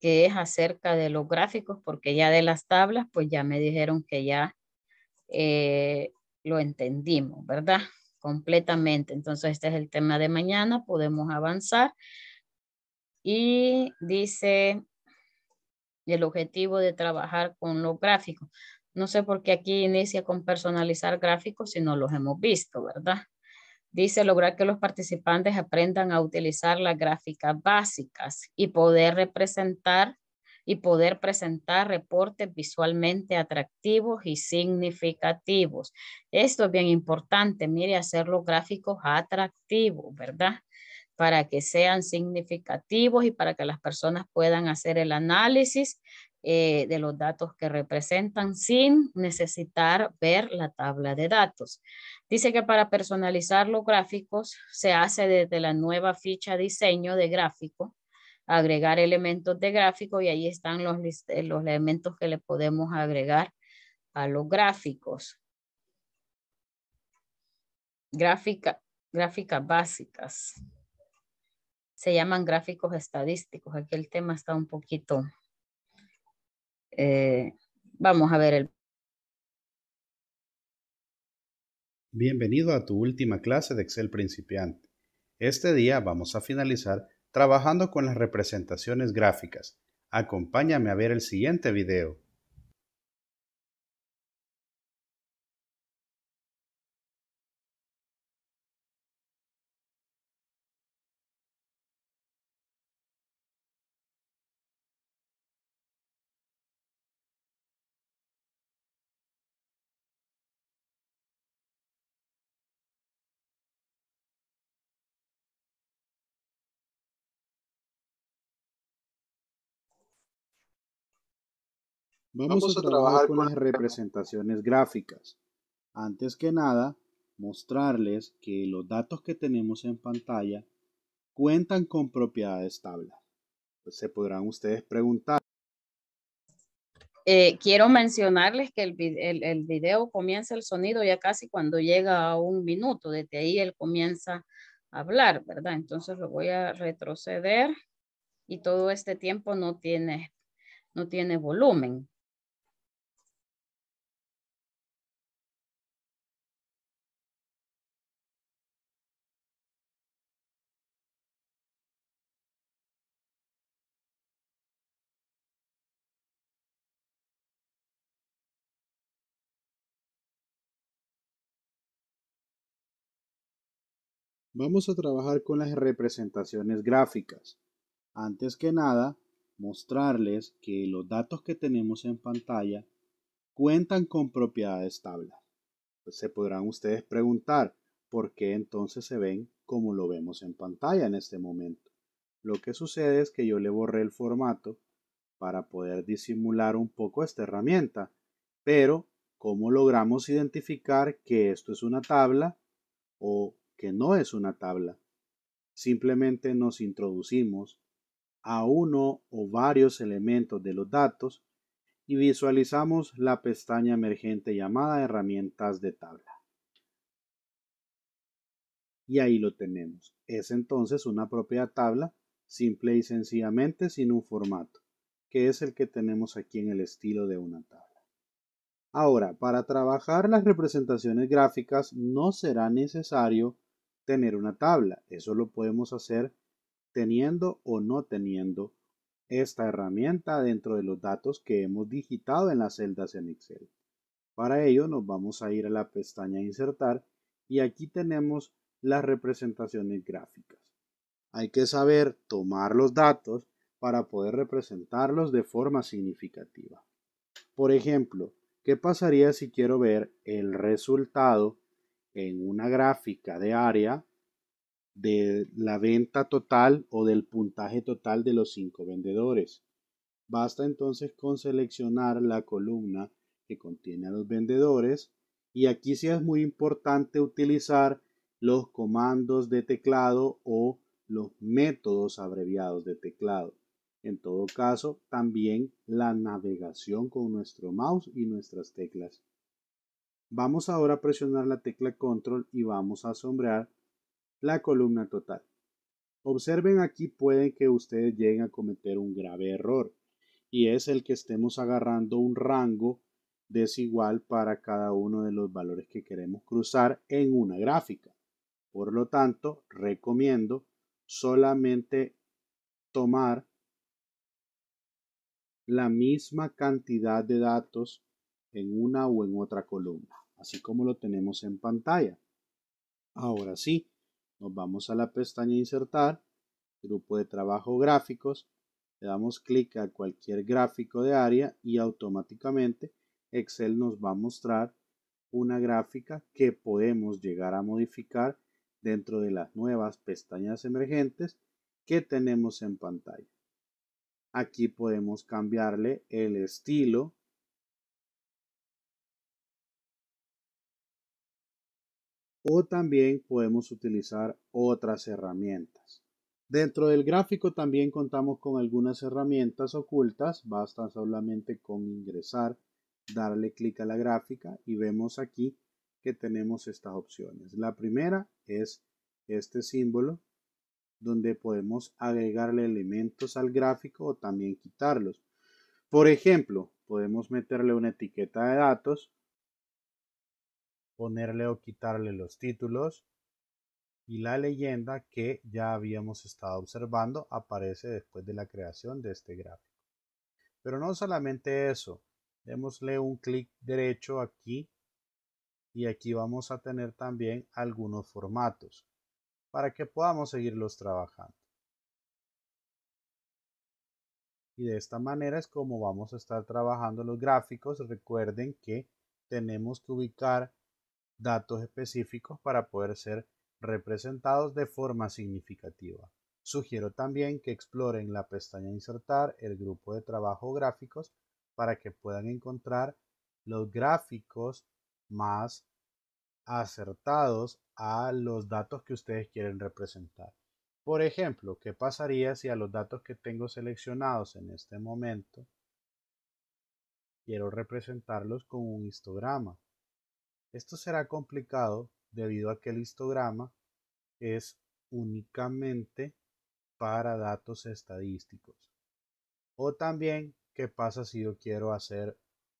que es acerca de los gráficos, porque ya de las tablas, pues ya me dijeron que ya eh, lo entendimos, ¿verdad? Completamente. Entonces, este es el tema de mañana, podemos avanzar. Y dice el objetivo de trabajar con los gráficos. No sé por qué aquí inicia con personalizar gráficos si no los hemos visto, ¿verdad? Dice lograr que los participantes aprendan a utilizar las gráficas básicas y poder representar y poder presentar reportes visualmente atractivos y significativos. Esto es bien importante, mire, hacer los gráficos atractivos, ¿verdad? Para que sean significativos y para que las personas puedan hacer el análisis eh, de los datos que representan sin necesitar ver la tabla de datos. Dice que para personalizar los gráficos se hace desde la nueva ficha diseño de gráfico, agregar elementos de gráfico y ahí están los, eh, los elementos que le podemos agregar a los gráficos. Gráfica, gráficas básicas. Se llaman gráficos estadísticos. Aquí el tema está un poquito eh, vamos a ver el... Bienvenido a tu última clase de Excel principiante. Este día vamos a finalizar trabajando con las representaciones gráficas. Acompáñame a ver el siguiente video. Vamos, a, trabajar, con, las representaciones gráficas. Antes que nada, mostrarles que los datos que tenemos en pantalla cuentan con propiedades tablas. Pues, se podrán ustedes preguntar. Eh, quiero mencionarles que el, video comienza el sonido ya casi cuando llega a un minuto. Desde ahí él comienza a hablar, ¿verdad? Entonces lo voy a retroceder y todo este tiempo no tiene, no tiene volumen. Vamos a trabajar con las representaciones gráficas. Antes que nada, mostrarles que los datos que tenemos en pantalla cuentan con propiedades tabla. se podrán ustedes preguntar por qué entonces se ven como lo vemos en pantalla en este momento. Lo que sucede es que yo le borré el formato para poder disimular un poco esta herramienta. Pero, ¿cómo logramos identificar que esto es una tabla o que no es una tabla. Simplemente nos introducimos a uno o varios elementos de los datos y visualizamos la pestaña emergente llamada herramientas de tabla. Y ahí lo tenemos. Es entonces una propia tabla, simple y sencillamente sin un formato, que es el que tenemos aquí en el estilo de una tabla. Ahora, para trabajar las representaciones gráficas no será necesario tener una tabla. Eso lo podemos hacer teniendo o no teniendo esta herramienta dentro de los datos que hemos digitado en las celdas en Excel. Para ello nos vamos a ir a la pestaña Insertar y aquí tenemos las representaciones gráficas. Hay que saber tomar los datos para poder representarlos de forma significativa. Por ejemplo, ¿qué pasaría si quiero ver el resultado en una gráfica de área de la venta total o del puntaje total de los cinco vendedores. Basta entonces con seleccionar la columna que contiene a los vendedores y aquí sí es muy importante utilizar los comandos de teclado o los métodos abreviados de teclado. En todo caso, también la navegación con nuestro mouse y nuestras teclas Vamos ahora a presionar la tecla control y vamos a sombrear la columna total. Observen aquí pueden que ustedes lleguen a cometer un grave error y es el que estemos agarrando un rango desigual para cada uno de los valores que queremos cruzar en una gráfica. Por lo tanto, recomiendo solamente tomar la misma cantidad de datos en una o en otra columna así como lo tenemos en pantalla. Ahora sí, nos vamos a la pestaña Insertar, Grupo de Trabajo Gráficos, le damos clic a cualquier gráfico de área y automáticamente Excel nos va a mostrar una gráfica que podemos llegar a modificar dentro de las nuevas pestañas emergentes que tenemos en pantalla. Aquí podemos cambiarle el estilo o también podemos utilizar otras herramientas. Dentro del gráfico también contamos con algunas herramientas ocultas, basta solamente con ingresar, darle clic a la gráfica y vemos aquí que tenemos estas opciones. La primera es este símbolo donde podemos agregarle elementos al gráfico o también quitarlos. Por ejemplo, podemos meterle una etiqueta de datos ponerle o quitarle los títulos y la leyenda que ya habíamos estado observando aparece después de la creación de este gráfico. Pero no solamente eso, démosle un clic derecho aquí y aquí vamos a tener también algunos formatos para que podamos seguirlos trabajando. Y de esta manera es como vamos a estar trabajando los gráficos. Recuerden que tenemos que ubicar datos específicos para poder ser representados de forma significativa. Sugiero también que exploren la pestaña Insertar, el grupo de trabajo gráficos, para que puedan encontrar los gráficos más acertados a los datos que ustedes quieren representar. Por ejemplo, ¿qué pasaría si a los datos que tengo seleccionados en este momento quiero representarlos con un histograma? Esto será complicado debido a que el histograma es únicamente para datos estadísticos. O también, ¿qué pasa si yo quiero hacer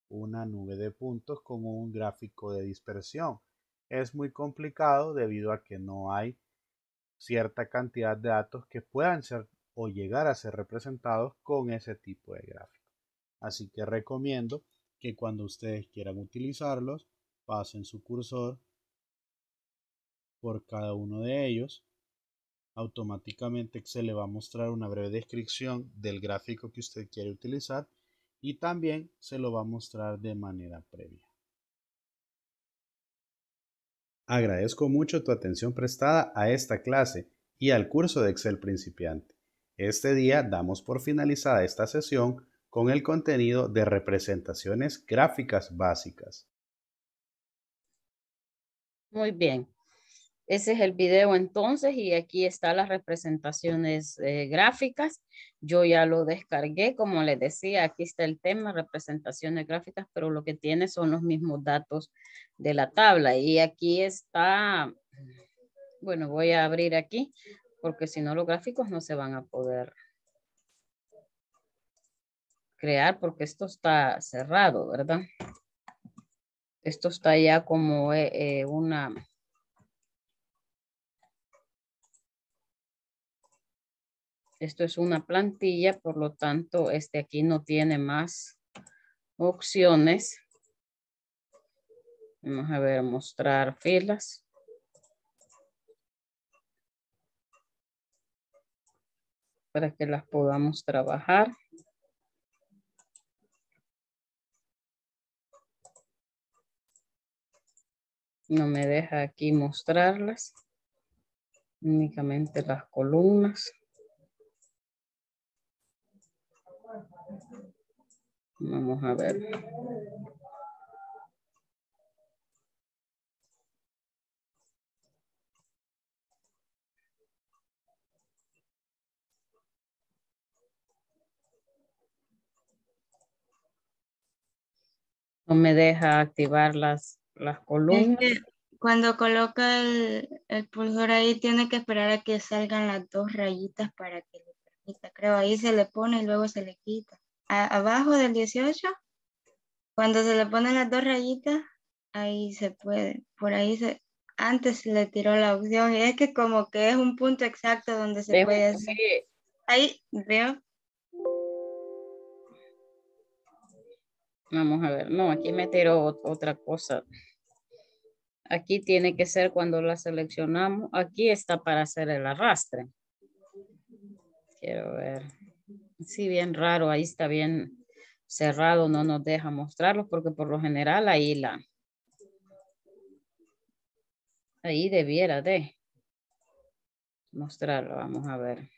una nube de puntos con un gráfico de dispersión? Es muy complicado debido a que no hay cierta cantidad de datos que puedan ser o llegar a ser representados con ese tipo de gráfico. Así que recomiendo que cuando ustedes quieran utilizarlos, pasen su cursor por cada uno de ellos, automáticamente Excel le va a mostrar una breve descripción del gráfico que usted quiere utilizar y también se lo va a mostrar de manera previa. Agradezco mucho tu atención prestada a esta clase y al curso de Excel principiante. Este día damos por finalizada esta sesión con el contenido de representaciones gráficas básicas. Muy bien. Ese es el video entonces y aquí están las representaciones eh, gráficas. Yo ya lo descargué, como les decía, aquí está el tema, representaciones gráficas, pero lo que tiene son los mismos datos de la tabla. Y aquí está, bueno, voy a abrir aquí porque si no los gráficos no se van a poder crear porque esto está cerrado, ¿verdad? Esto está ya como eh, eh, una... Esto es una plantilla, por lo tanto, este aquí no tiene más opciones. Vamos a ver, mostrar filas. Para que las podamos trabajar. No me deja aquí mostrarlas. Únicamente las columnas. Vamos a ver. No me deja activarlas las columnas. cuando coloca el, el, pulsor ahí, tiene que esperar a que salgan las dos rayitas para que le permita. Creo ahí se le pone y luego se le quita. abajo del 18, cuando se le ponen las dos rayitas, ahí se puede. Por ahí se, antes le tiró la opción. Y es que como que es un punto exacto donde se puede hacer. Ahí, veo. Vamos a ver, no, aquí me tiró otra cosa. Aquí tiene que ser cuando la seleccionamos. Aquí está para hacer el arrastre. Quiero ver. Sí, bien raro. Ahí está bien cerrado. No nos deja mostrarlo porque por lo general ahí la... Ahí debiera de mostrarlo. Vamos a ver.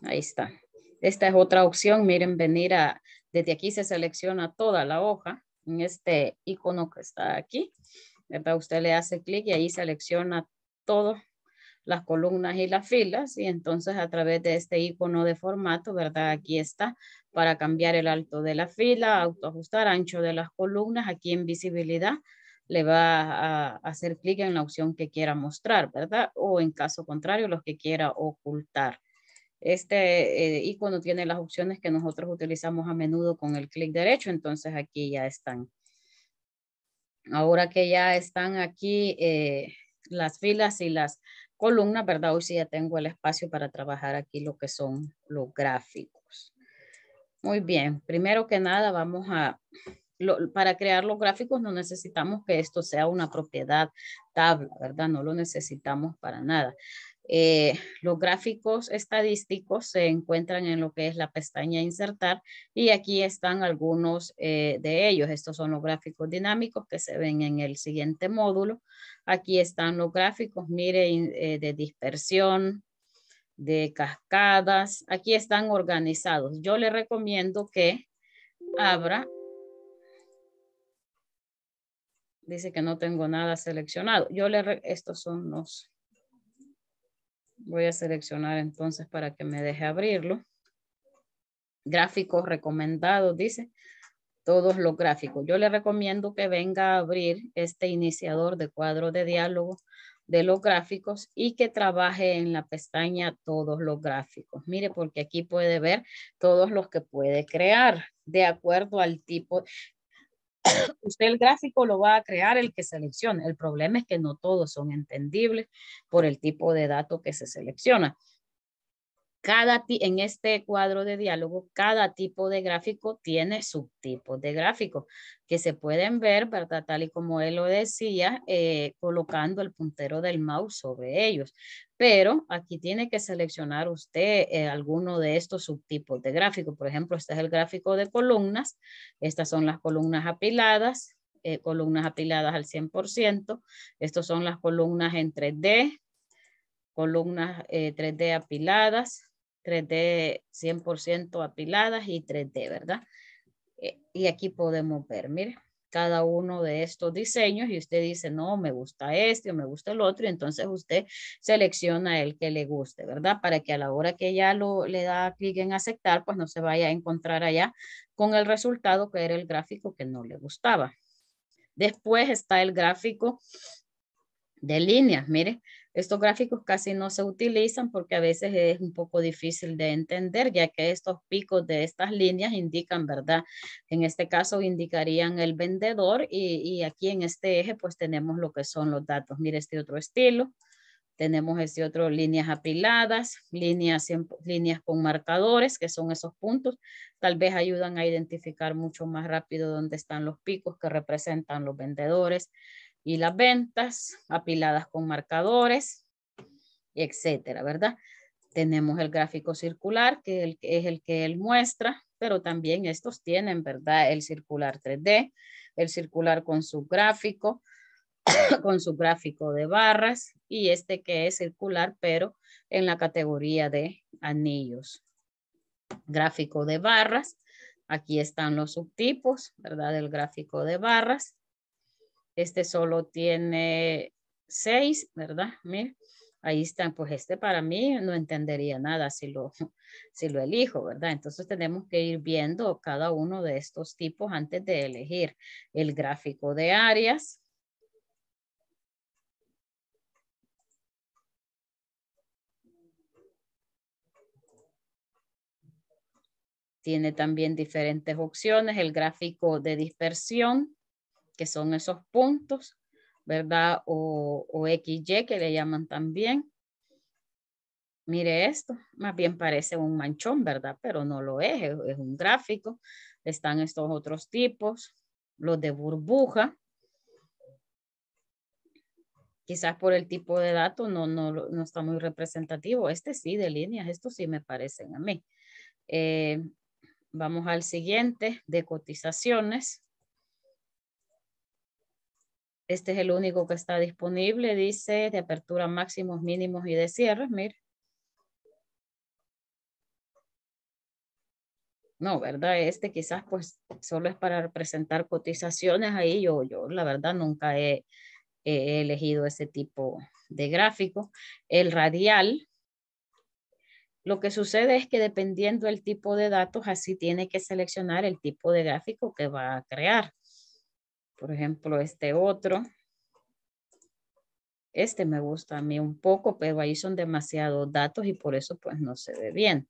Ahí está. Esta es otra opción. Miren, venir a desde aquí se selecciona toda la hoja en este icono que está aquí. ¿verdad? Usted le hace clic y ahí selecciona todas las columnas y las filas y entonces a través de este icono de formato, ¿verdad? Aquí está para cambiar el alto de la fila, autoajustar ancho de las columnas, aquí en visibilidad le va a hacer clic en la opción que quiera mostrar, ¿verdad? O en caso contrario, los que quiera ocultar. Este eh, icono tiene las opciones que nosotros utilizamos a menudo con el clic derecho, entonces aquí ya están. Ahora que ya están aquí eh, las filas y las columnas, ¿verdad? Hoy sí ya tengo el espacio para trabajar aquí lo que son los gráficos. Muy bien, primero que nada vamos a, para crear los gráficos no necesitamos que esto sea una propiedad tabla, ¿verdad? No lo necesitamos para nada. Eh, los gráficos estadísticos se encuentran en lo que es la pestaña insertar y aquí están algunos eh, de ellos. Estos son los gráficos dinámicos que se ven en el siguiente módulo. Aquí están los gráficos, mire, eh, de dispersión, de cascadas. Aquí están organizados. Yo le recomiendo que abra dice que no tengo nada seleccionado. Yo le, estos son los, Voy a seleccionar entonces para que me deje abrirlo. Gráficos recomendados, dice. Todos los gráficos. Yo le recomiendo que venga a abrir este iniciador de cuadro de diálogo de los gráficos y que trabaje en la pestaña todos los gráficos. Mire, porque aquí puede ver todos los que puede crear de acuerdo al tipo usted el gráfico lo va a crear el que seleccione. El problema es que no todos son entendibles por el tipo de dato que se selecciona. Cada en este cuadro de diálogo, cada tipo de gráfico tiene subtipos de gráficos que se pueden ver, ¿verdad? Tal y como él lo decía, eh, colocando el puntero del mouse sobre ellos. Pero aquí tiene que seleccionar usted eh, alguno de estos subtipos de gráfico. Por ejemplo, este es el gráfico de columnas. Estas son las columnas apiladas, eh, columnas apiladas al 100%. Estas son las columnas en 3D, columnas 3D apiladas, 3D 100% apiladas y 3D, ¿verdad? Eh, y aquí podemos ver, mire, cada uno de estos diseños y usted dice, no, me gusta este o me gusta el otro, y entonces usted selecciona el que le guste, ¿verdad? Para que a la hora que ya lo, le da clic en aceptar, pues no se vaya a encontrar allá con el resultado que era el gráfico que no le gustaba. Después está el gráfico de líneas, mire, estos gráficos casi no se utilizan porque a veces es un poco difícil de entender, ya que estos picos de estas líneas indican, ¿verdad? En este caso indicarían el vendedor y, aquí en este eje pues tenemos lo que son los datos. Mire este otro estilo. Tenemos este otro, líneas apiladas, líneas, líneas con marcadores, que son esos puntos. Tal vez ayudan a identificar mucho más rápido dónde están los picos que representan los vendedores y las ventas apiladas con marcadores, etcétera, ¿verdad? Tenemos el gráfico circular, que es el que él muestra, pero también estos tienen, ¿verdad? El circular 3D, el circular con su gráfico, con su gráfico de barras y este que es circular, pero en la categoría de anillos. Gráfico de barras, aquí están los subtipos, ¿verdad? Del gráfico de barras este solo tiene seis, ¿verdad? ahí están, pues este para mí no entendería nada si lo, si lo elijo, ¿verdad? Entonces tenemos que ir viendo cada uno de estos tipos antes de elegir el gráfico de áreas. Tiene también diferentes opciones, el gráfico de dispersión que son esos puntos, ¿verdad? O, XY que le llaman también. Mire esto, más bien parece un manchón, ¿verdad? Pero no lo es, es, un gráfico. Están estos otros tipos, los de burbuja, quizás por el tipo de datos no, no, está muy representativo. Este sí, de líneas, estos sí me parecen a mí. Eh, vamos al siguiente, de cotizaciones. Este es el único que está disponible, dice, de apertura máximos, mínimos y de cierre. Mira. No, ¿verdad? Este quizás pues solo es para representar cotizaciones ahí. Yo, yo la verdad nunca he, he elegido ese tipo de gráfico. El radial, lo que sucede es que dependiendo del tipo de datos, así tiene que seleccionar el tipo de gráfico que va a crear. Por ejemplo, este otro. Este me gusta a mí un poco, pero ahí son demasiados datos y por eso pues no se ve bien.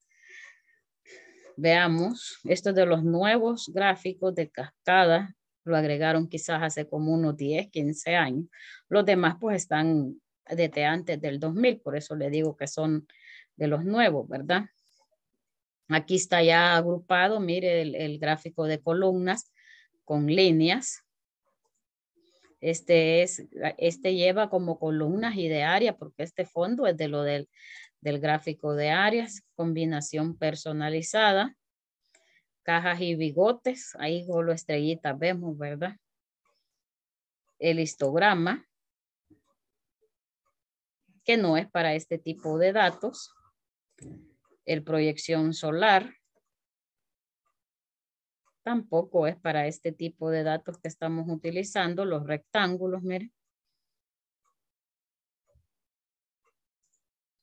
Veamos, esto de los nuevos gráficos de cascada, lo agregaron quizás hace como unos 10, 15 años. Los demás pues están desde antes del 2000, por eso le digo que son de los nuevos, ¿verdad? Aquí está ya agrupado, mire el gráfico de columnas con líneas este, es, este lleva como columnas y de área, porque este fondo es de lo del, del gráfico de áreas, combinación personalizada, cajas y bigotes, ahí solo estrellitas vemos, ¿verdad? El histograma, que no es para este tipo de datos, el proyección solar, Tampoco es para este tipo de datos que estamos utilizando, los rectángulos, miren.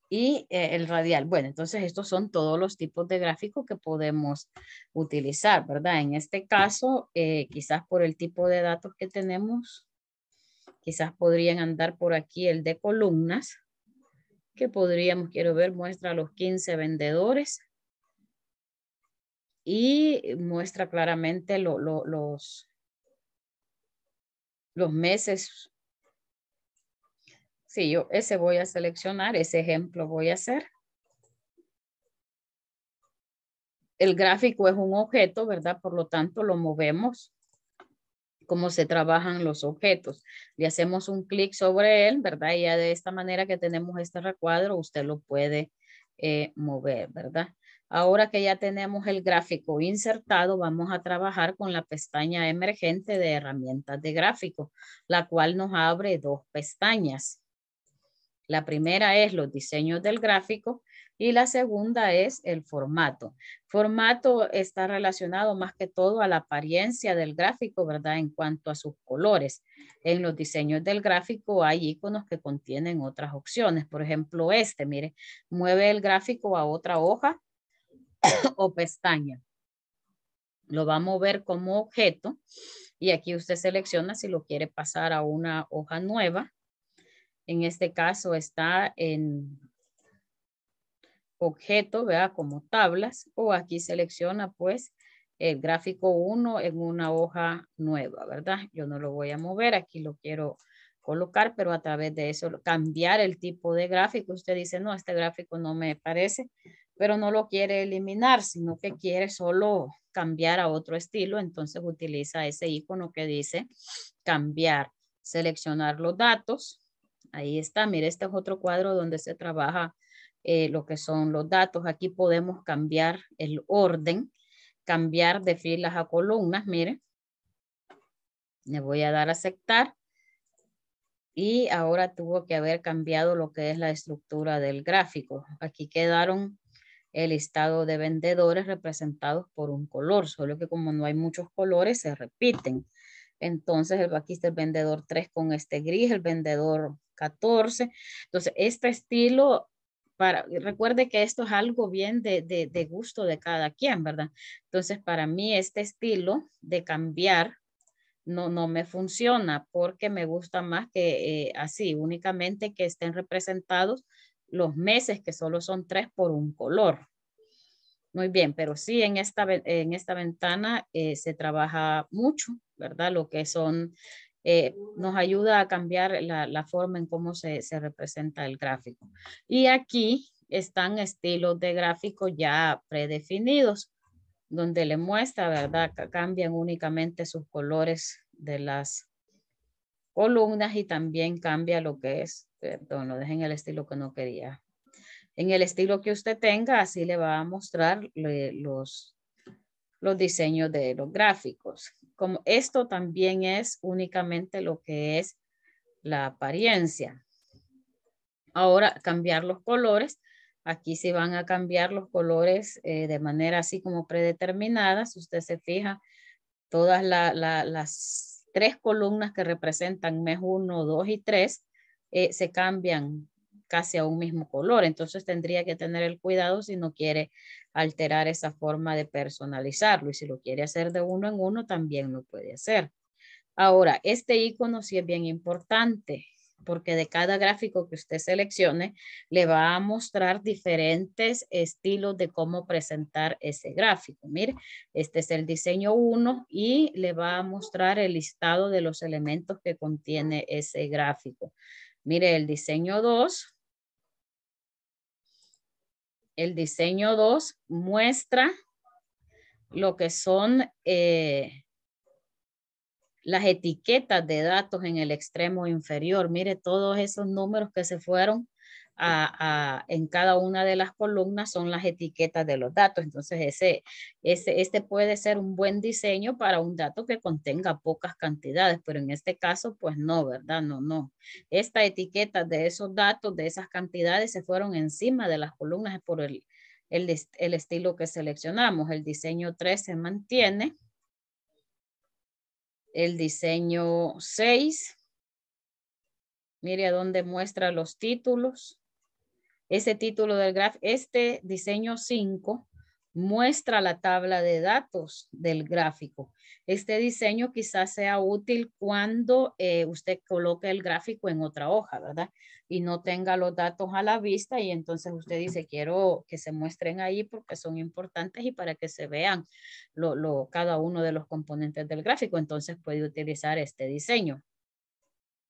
y eh, el radial. Bueno, entonces estos son todos los tipos de gráficos que podemos utilizar, ¿verdad? En este caso, eh, quizás por el tipo de datos que tenemos, quizás podrían andar por aquí el de columnas, que podríamos, quiero ver, muestra los 15 vendedores y muestra claramente los, los meses. Sí, yo ese voy a seleccionar, ese ejemplo voy a hacer. El gráfico es un objeto, ¿verdad? Por lo tanto, lo movemos como se trabajan los objetos. Le hacemos un clic sobre él, ¿verdad? Y ya de esta manera que tenemos este recuadro, usted lo puede eh, mover, ¿verdad? Ahora que ya tenemos el gráfico insertado, vamos a trabajar con la pestaña emergente de herramientas de gráfico, la cual nos abre dos pestañas. La primera es los diseños del gráfico y la segunda es el formato. Formato está relacionado más que todo a la apariencia del gráfico, ¿verdad? En cuanto a sus colores. En los diseños del gráfico hay iconos que contienen otras opciones. Por ejemplo, este, mire, mueve el gráfico a otra hoja o pestaña. Lo va a mover como objeto y aquí usted selecciona si lo quiere pasar a una hoja nueva. En este caso está en objeto, vea como tablas o aquí selecciona pues el gráfico 1 en una hoja nueva, ¿verdad? Yo no lo voy a mover, aquí lo quiero colocar, pero a través de eso cambiar el tipo de gráfico. Usted dice, no, este gráfico no me parece, pero no lo quiere eliminar, sino que quiere solo cambiar a otro estilo, entonces utiliza ese icono que dice cambiar, seleccionar los datos. Ahí está, mire, este es otro cuadro donde se trabaja eh, lo que son los datos. Aquí podemos cambiar el orden, cambiar de filas a columnas, mire. Le voy a dar a aceptar. Y ahora tuvo que haber cambiado lo que es la estructura del gráfico. Aquí quedaron el listado de vendedores representados por un color, solo que como no hay muchos colores, se repiten. Entonces, el, aquí está el vendedor 3 con este gris, el vendedor 14. Entonces, este estilo, para, recuerde que esto es algo bien de, de, gusto de cada quien, ¿verdad? Entonces, para mí este estilo de cambiar no, no me funciona porque me gusta más que eh, así, únicamente que estén representados los meses, que solo son tres por un color. Muy bien, pero sí, en esta, en esta ventana eh, se trabaja mucho, ¿verdad? Lo que son, eh, nos ayuda a cambiar la, forma en cómo se, se, representa el gráfico. Y aquí están estilos de gráfico ya predefinidos, donde le muestra, ¿verdad? Cambian únicamente sus colores de las columnas y también cambia lo que es perdón, lo dejé en el estilo que no quería. En el estilo que usted tenga, así le va a mostrar los, los diseños de los gráficos. Como esto también es únicamente lo que es la apariencia. Ahora cambiar los colores. Aquí se van a cambiar los colores eh, de manera así como predeterminada. Si usted se fija, todas las tres columnas que representan MES 1, 2 y 3 eh, se cambian casi a un mismo color. Entonces tendría que tener el cuidado si no quiere alterar esa forma de personalizarlo. Y si lo quiere hacer de uno en uno, también lo puede hacer. Ahora, este icono sí es bien importante porque de cada gráfico que usted seleccione, le va a mostrar diferentes estilos de cómo presentar ese gráfico. Mire, este es el diseño 1 y le va a mostrar el listado de los elementos que contiene ese gráfico. Mire, el diseño 2, el diseño 2 muestra lo que son eh, las etiquetas de datos en el extremo inferior. Mire todos esos números que se fueron en cada una de las columnas son las etiquetas de los datos. Entonces, ese, este puede ser un buen diseño para un dato que contenga pocas cantidades, pero en este caso, pues no, ¿verdad? No, no. Esta etiqueta de esos datos, de esas cantidades, se fueron encima de las columnas por el, el estilo que seleccionamos. El diseño 3 se mantiene. El diseño 6 Mire a dónde muestra los títulos. Ese título del gráfico, este diseño 5 muestra la tabla de datos del gráfico. Este diseño quizás sea útil cuando eh, usted coloque el gráfico en otra hoja, ¿verdad? Y no tenga los datos a la vista y entonces usted dice, quiero que se muestren ahí porque son importantes y para que se vean lo, cada uno de los componentes del gráfico. Entonces puede utilizar este diseño.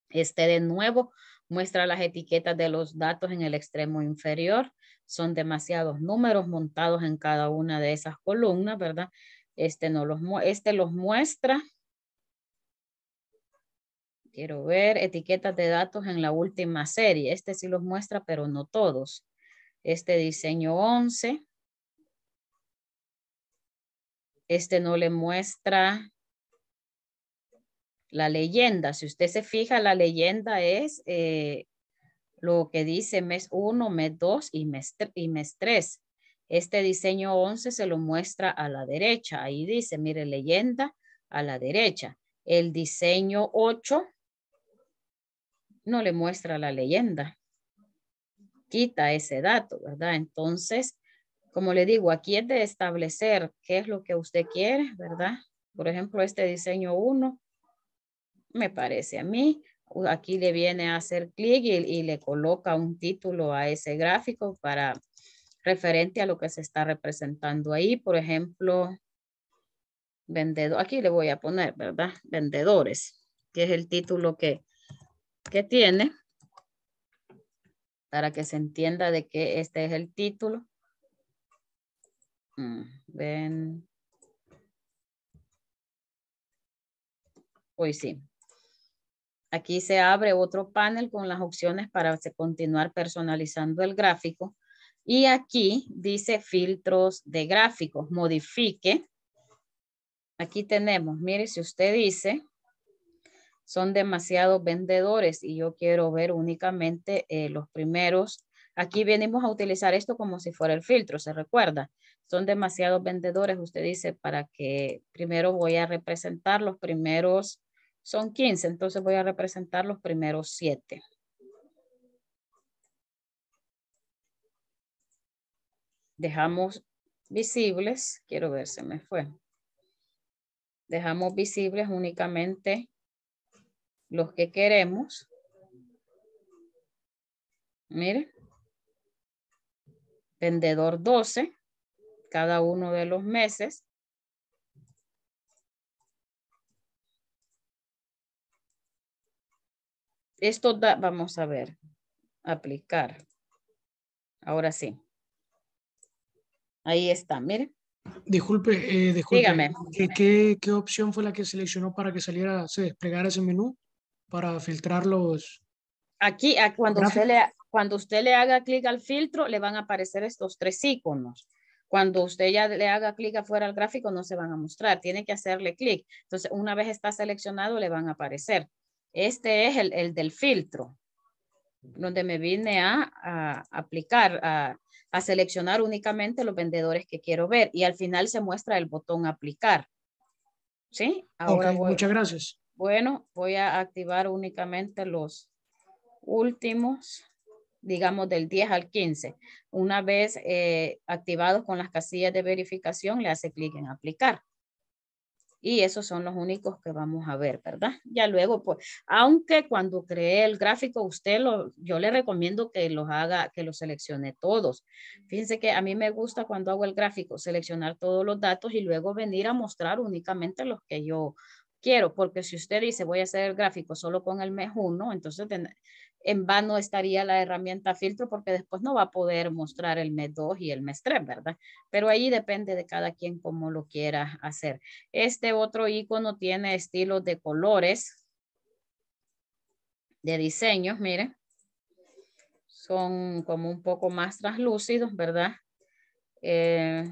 Este de nuevo muestra las etiquetas de los datos en el extremo inferior. Son demasiados números montados en cada una de esas columnas, ¿verdad? Este, no los, este los muestra. Quiero ver etiquetas de datos en la última serie. Este sí los muestra, pero no todos. Este diseño 11. Este no le muestra la leyenda, si usted se fija, la leyenda es eh, lo que dice mes 1, mes 2 y mes, y mes 3. Este diseño 11 se lo muestra a la derecha. Ahí dice, mire, leyenda a la derecha. El diseño 8 no le muestra la leyenda. Quita ese dato, ¿verdad? Entonces, como le digo, aquí es de establecer qué es lo que usted quiere, ¿verdad? Por ejemplo, este diseño 1 me parece a mí. Aquí le viene a hacer clic y, le coloca un título a ese gráfico para referente a lo que se está representando ahí. Por ejemplo, vendedor. Aquí le voy a poner, ¿verdad? Vendedores, que es el título que, que tiene para que se entienda de que este es el título. Mm, ven. Hoy sí, Aquí se abre otro panel con las opciones para continuar personalizando el gráfico. Y aquí dice filtros de gráficos, modifique. Aquí tenemos, mire, si usted dice, son demasiados vendedores y yo quiero ver únicamente eh, los primeros. Aquí venimos a utilizar esto como si fuera el filtro, ¿se recuerda? Son demasiados vendedores, usted dice, para que primero voy a representar los primeros son 15, entonces voy a representar los primeros 7. Dejamos visibles, quiero ver, se me fue. Dejamos visibles únicamente los que queremos. Miren. Vendedor 12, cada uno de los meses. Esto vamos a ver, aplicar. Ahora sí. Ahí está, miren. Disculpe, eh, disculpe. ¿Qué, opción fue la que seleccionó para que saliera, se desplegara ese menú para filtrar los... Aquí, cuando, usted le, cuando usted le haga clic al filtro, le van a aparecer estos tres iconos. Cuando usted ya le haga clic afuera al gráfico, no se van a mostrar. Tiene que hacerle clic. Entonces, una vez está seleccionado, le van a aparecer. Este es el, del filtro, donde me vine a, aplicar, a, seleccionar únicamente los vendedores que quiero ver y al final se muestra el botón aplicar. ¿Sí? muchas gracias. Bueno, voy a activar únicamente los últimos, digamos del 10 al 15. Una vez eh, activados con las casillas de verificación, le hace clic en aplicar y esos son los únicos que vamos a ver, ¿verdad? Ya luego, pues, aunque cuando cree el gráfico, usted lo, yo le recomiendo que los haga, que los seleccione todos. Fíjense que a mí me gusta cuando hago el gráfico, seleccionar todos los datos y luego venir a mostrar únicamente los que yo quiero, porque si usted dice voy a hacer el gráfico solo con el mes 1, entonces en vano estaría la herramienta filtro porque después no va a poder mostrar el mes 2 y el mes 3, ¿verdad? Pero ahí depende de cada quien cómo lo quiera hacer. Este otro icono tiene estilos de colores, de diseños, miren. Son como un poco más translúcidos, ¿verdad? Eh,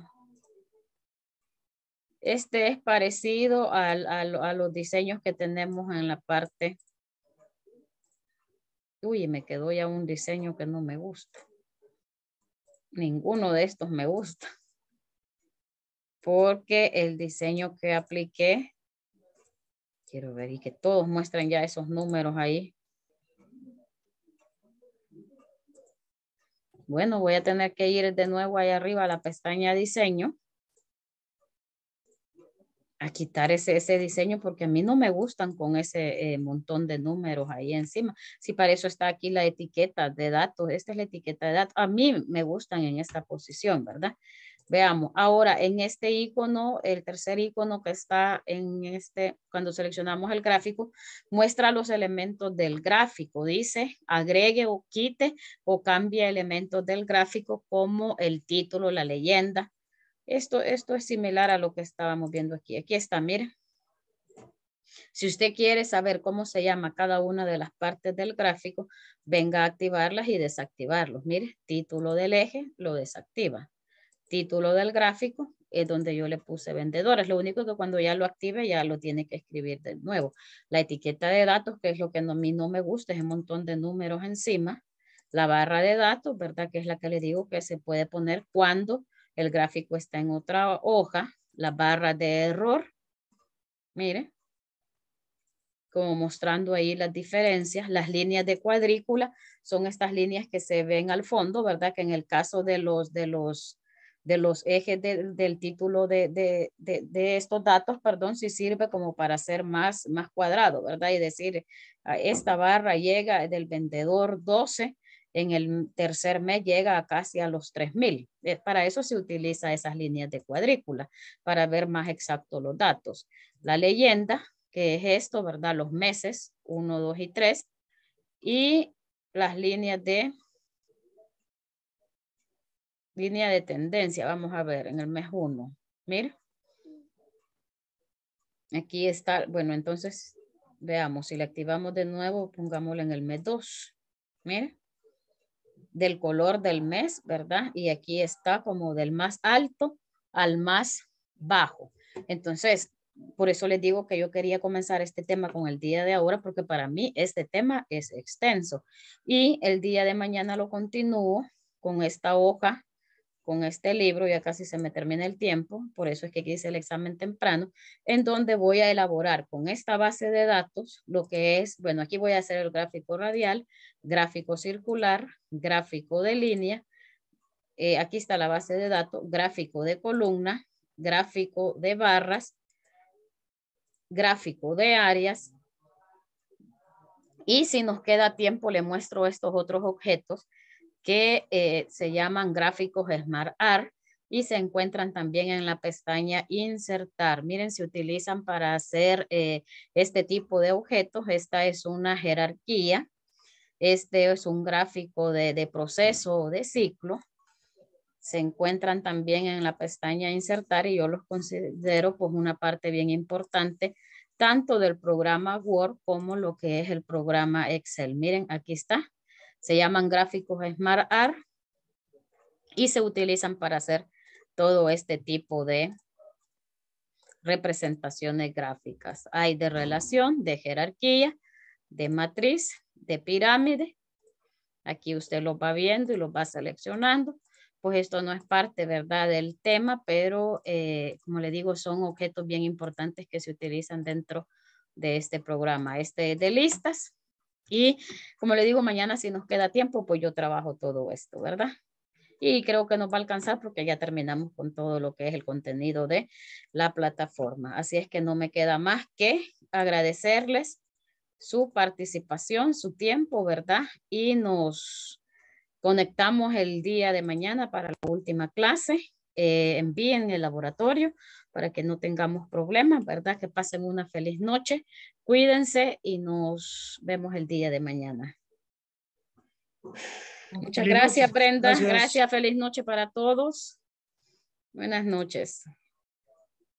este es parecido a los diseños que tenemos en la parte uy, me quedó ya un diseño que no me gusta. Ninguno de estos me gusta. Porque el diseño que apliqué, quiero ver y que todos muestren ya esos números ahí. Bueno, voy a tener que ir de nuevo ahí arriba a la pestaña diseño a quitar ese, diseño porque a mí no me gustan con ese eh, montón de números ahí encima. Si para eso está aquí la etiqueta de datos, esta es la etiqueta de datos, a mí me gustan en esta posición, ¿verdad? Veamos, ahora en este icono, el tercer icono que está en este, cuando seleccionamos el gráfico, muestra los elementos del gráfico. Dice, agregue o quite o cambie elementos del gráfico como el título, la leyenda, esto, es similar a lo que estábamos viendo aquí. Aquí está, mire. Si usted quiere saber cómo se llama cada una de las partes del gráfico, venga a activarlas y desactivarlos. Mire, título del eje lo desactiva. Título del gráfico es donde yo le puse vendedores. Lo único que cuando ya lo active ya lo tiene que escribir de nuevo. La etiqueta de datos, que es lo que a mí no me gusta, es un montón de números encima. La barra de datos, ¿verdad? Que es la que le digo que se puede poner cuando el gráfico está en otra hoja, la barra de error. Mire, como mostrando ahí las diferencias, las líneas de cuadrícula son estas líneas que se ven al fondo, ¿verdad? Que en el caso de los, de los, de los ejes del título de, de, de, estos datos, perdón, si sirve como para ser más, más cuadrado, ¿verdad? Y decir, ah, esta barra llega del vendedor 12 en el tercer mes llega a casi a los 3.000. Eh, para eso se utiliza esas líneas de cuadrícula, para ver más exacto los datos. La leyenda, que es esto, ¿verdad? Los meses, 1, 2 y 3, y las líneas de línea de tendencia. Vamos a ver, en el mes 1, mira. Aquí está, bueno, entonces veamos, si le activamos de nuevo, pongámoslo en el mes 2. Mira del color del mes, ¿verdad? Y aquí está como del más alto al más bajo. Entonces, por eso les digo que yo quería comenzar este tema con el día de ahora, porque para mí este tema es extenso. Y el día de mañana lo continúo con esta hoja con este libro, ya casi se me termina el tiempo, por eso es que hice el examen temprano, en donde voy a elaborar con esta base de datos lo que es, bueno, aquí voy a hacer el gráfico radial, gráfico circular, gráfico de línea, eh, aquí está la base de datos, gráfico de columna, gráfico de barras, gráfico de áreas, y si nos queda tiempo, le muestro estos otros objetos que eh, se llaman gráficos Smart y se encuentran también en la pestaña insertar. Miren, se utilizan para hacer eh, este tipo de objetos. Esta es una jerarquía. Este es un gráfico de, proceso o de ciclo. Se encuentran también en la pestaña insertar y yo los considero pues una parte bien importante tanto del programa Word como lo que es el programa Excel. Miren, aquí está se llaman gráficos Smart Art y se utilizan para hacer todo este tipo de representaciones gráficas. Hay de relación, de jerarquía, de matriz, de pirámide. Aquí usted lo va viendo y lo va seleccionando. Pues esto no es parte, ¿verdad?, del tema, pero eh, como le digo, son objetos bien importantes que se utilizan dentro de este programa. Este de listas. Y como le digo, mañana si nos queda tiempo, pues yo trabajo todo esto, ¿verdad? Y creo que nos va a alcanzar porque ya terminamos con todo lo que es el contenido de la plataforma. Así es que no me queda más que agradecerles su participación, su tiempo, ¿verdad? Y nos conectamos el día de mañana para la última clase eh, envíen el laboratorio para que no tengamos problemas, ¿verdad? Que pasen una feliz noche, cuídense y nos vemos el día de mañana. Muchas gracias, Brenda. gracias. Feliz noche para todos. Buenas noches.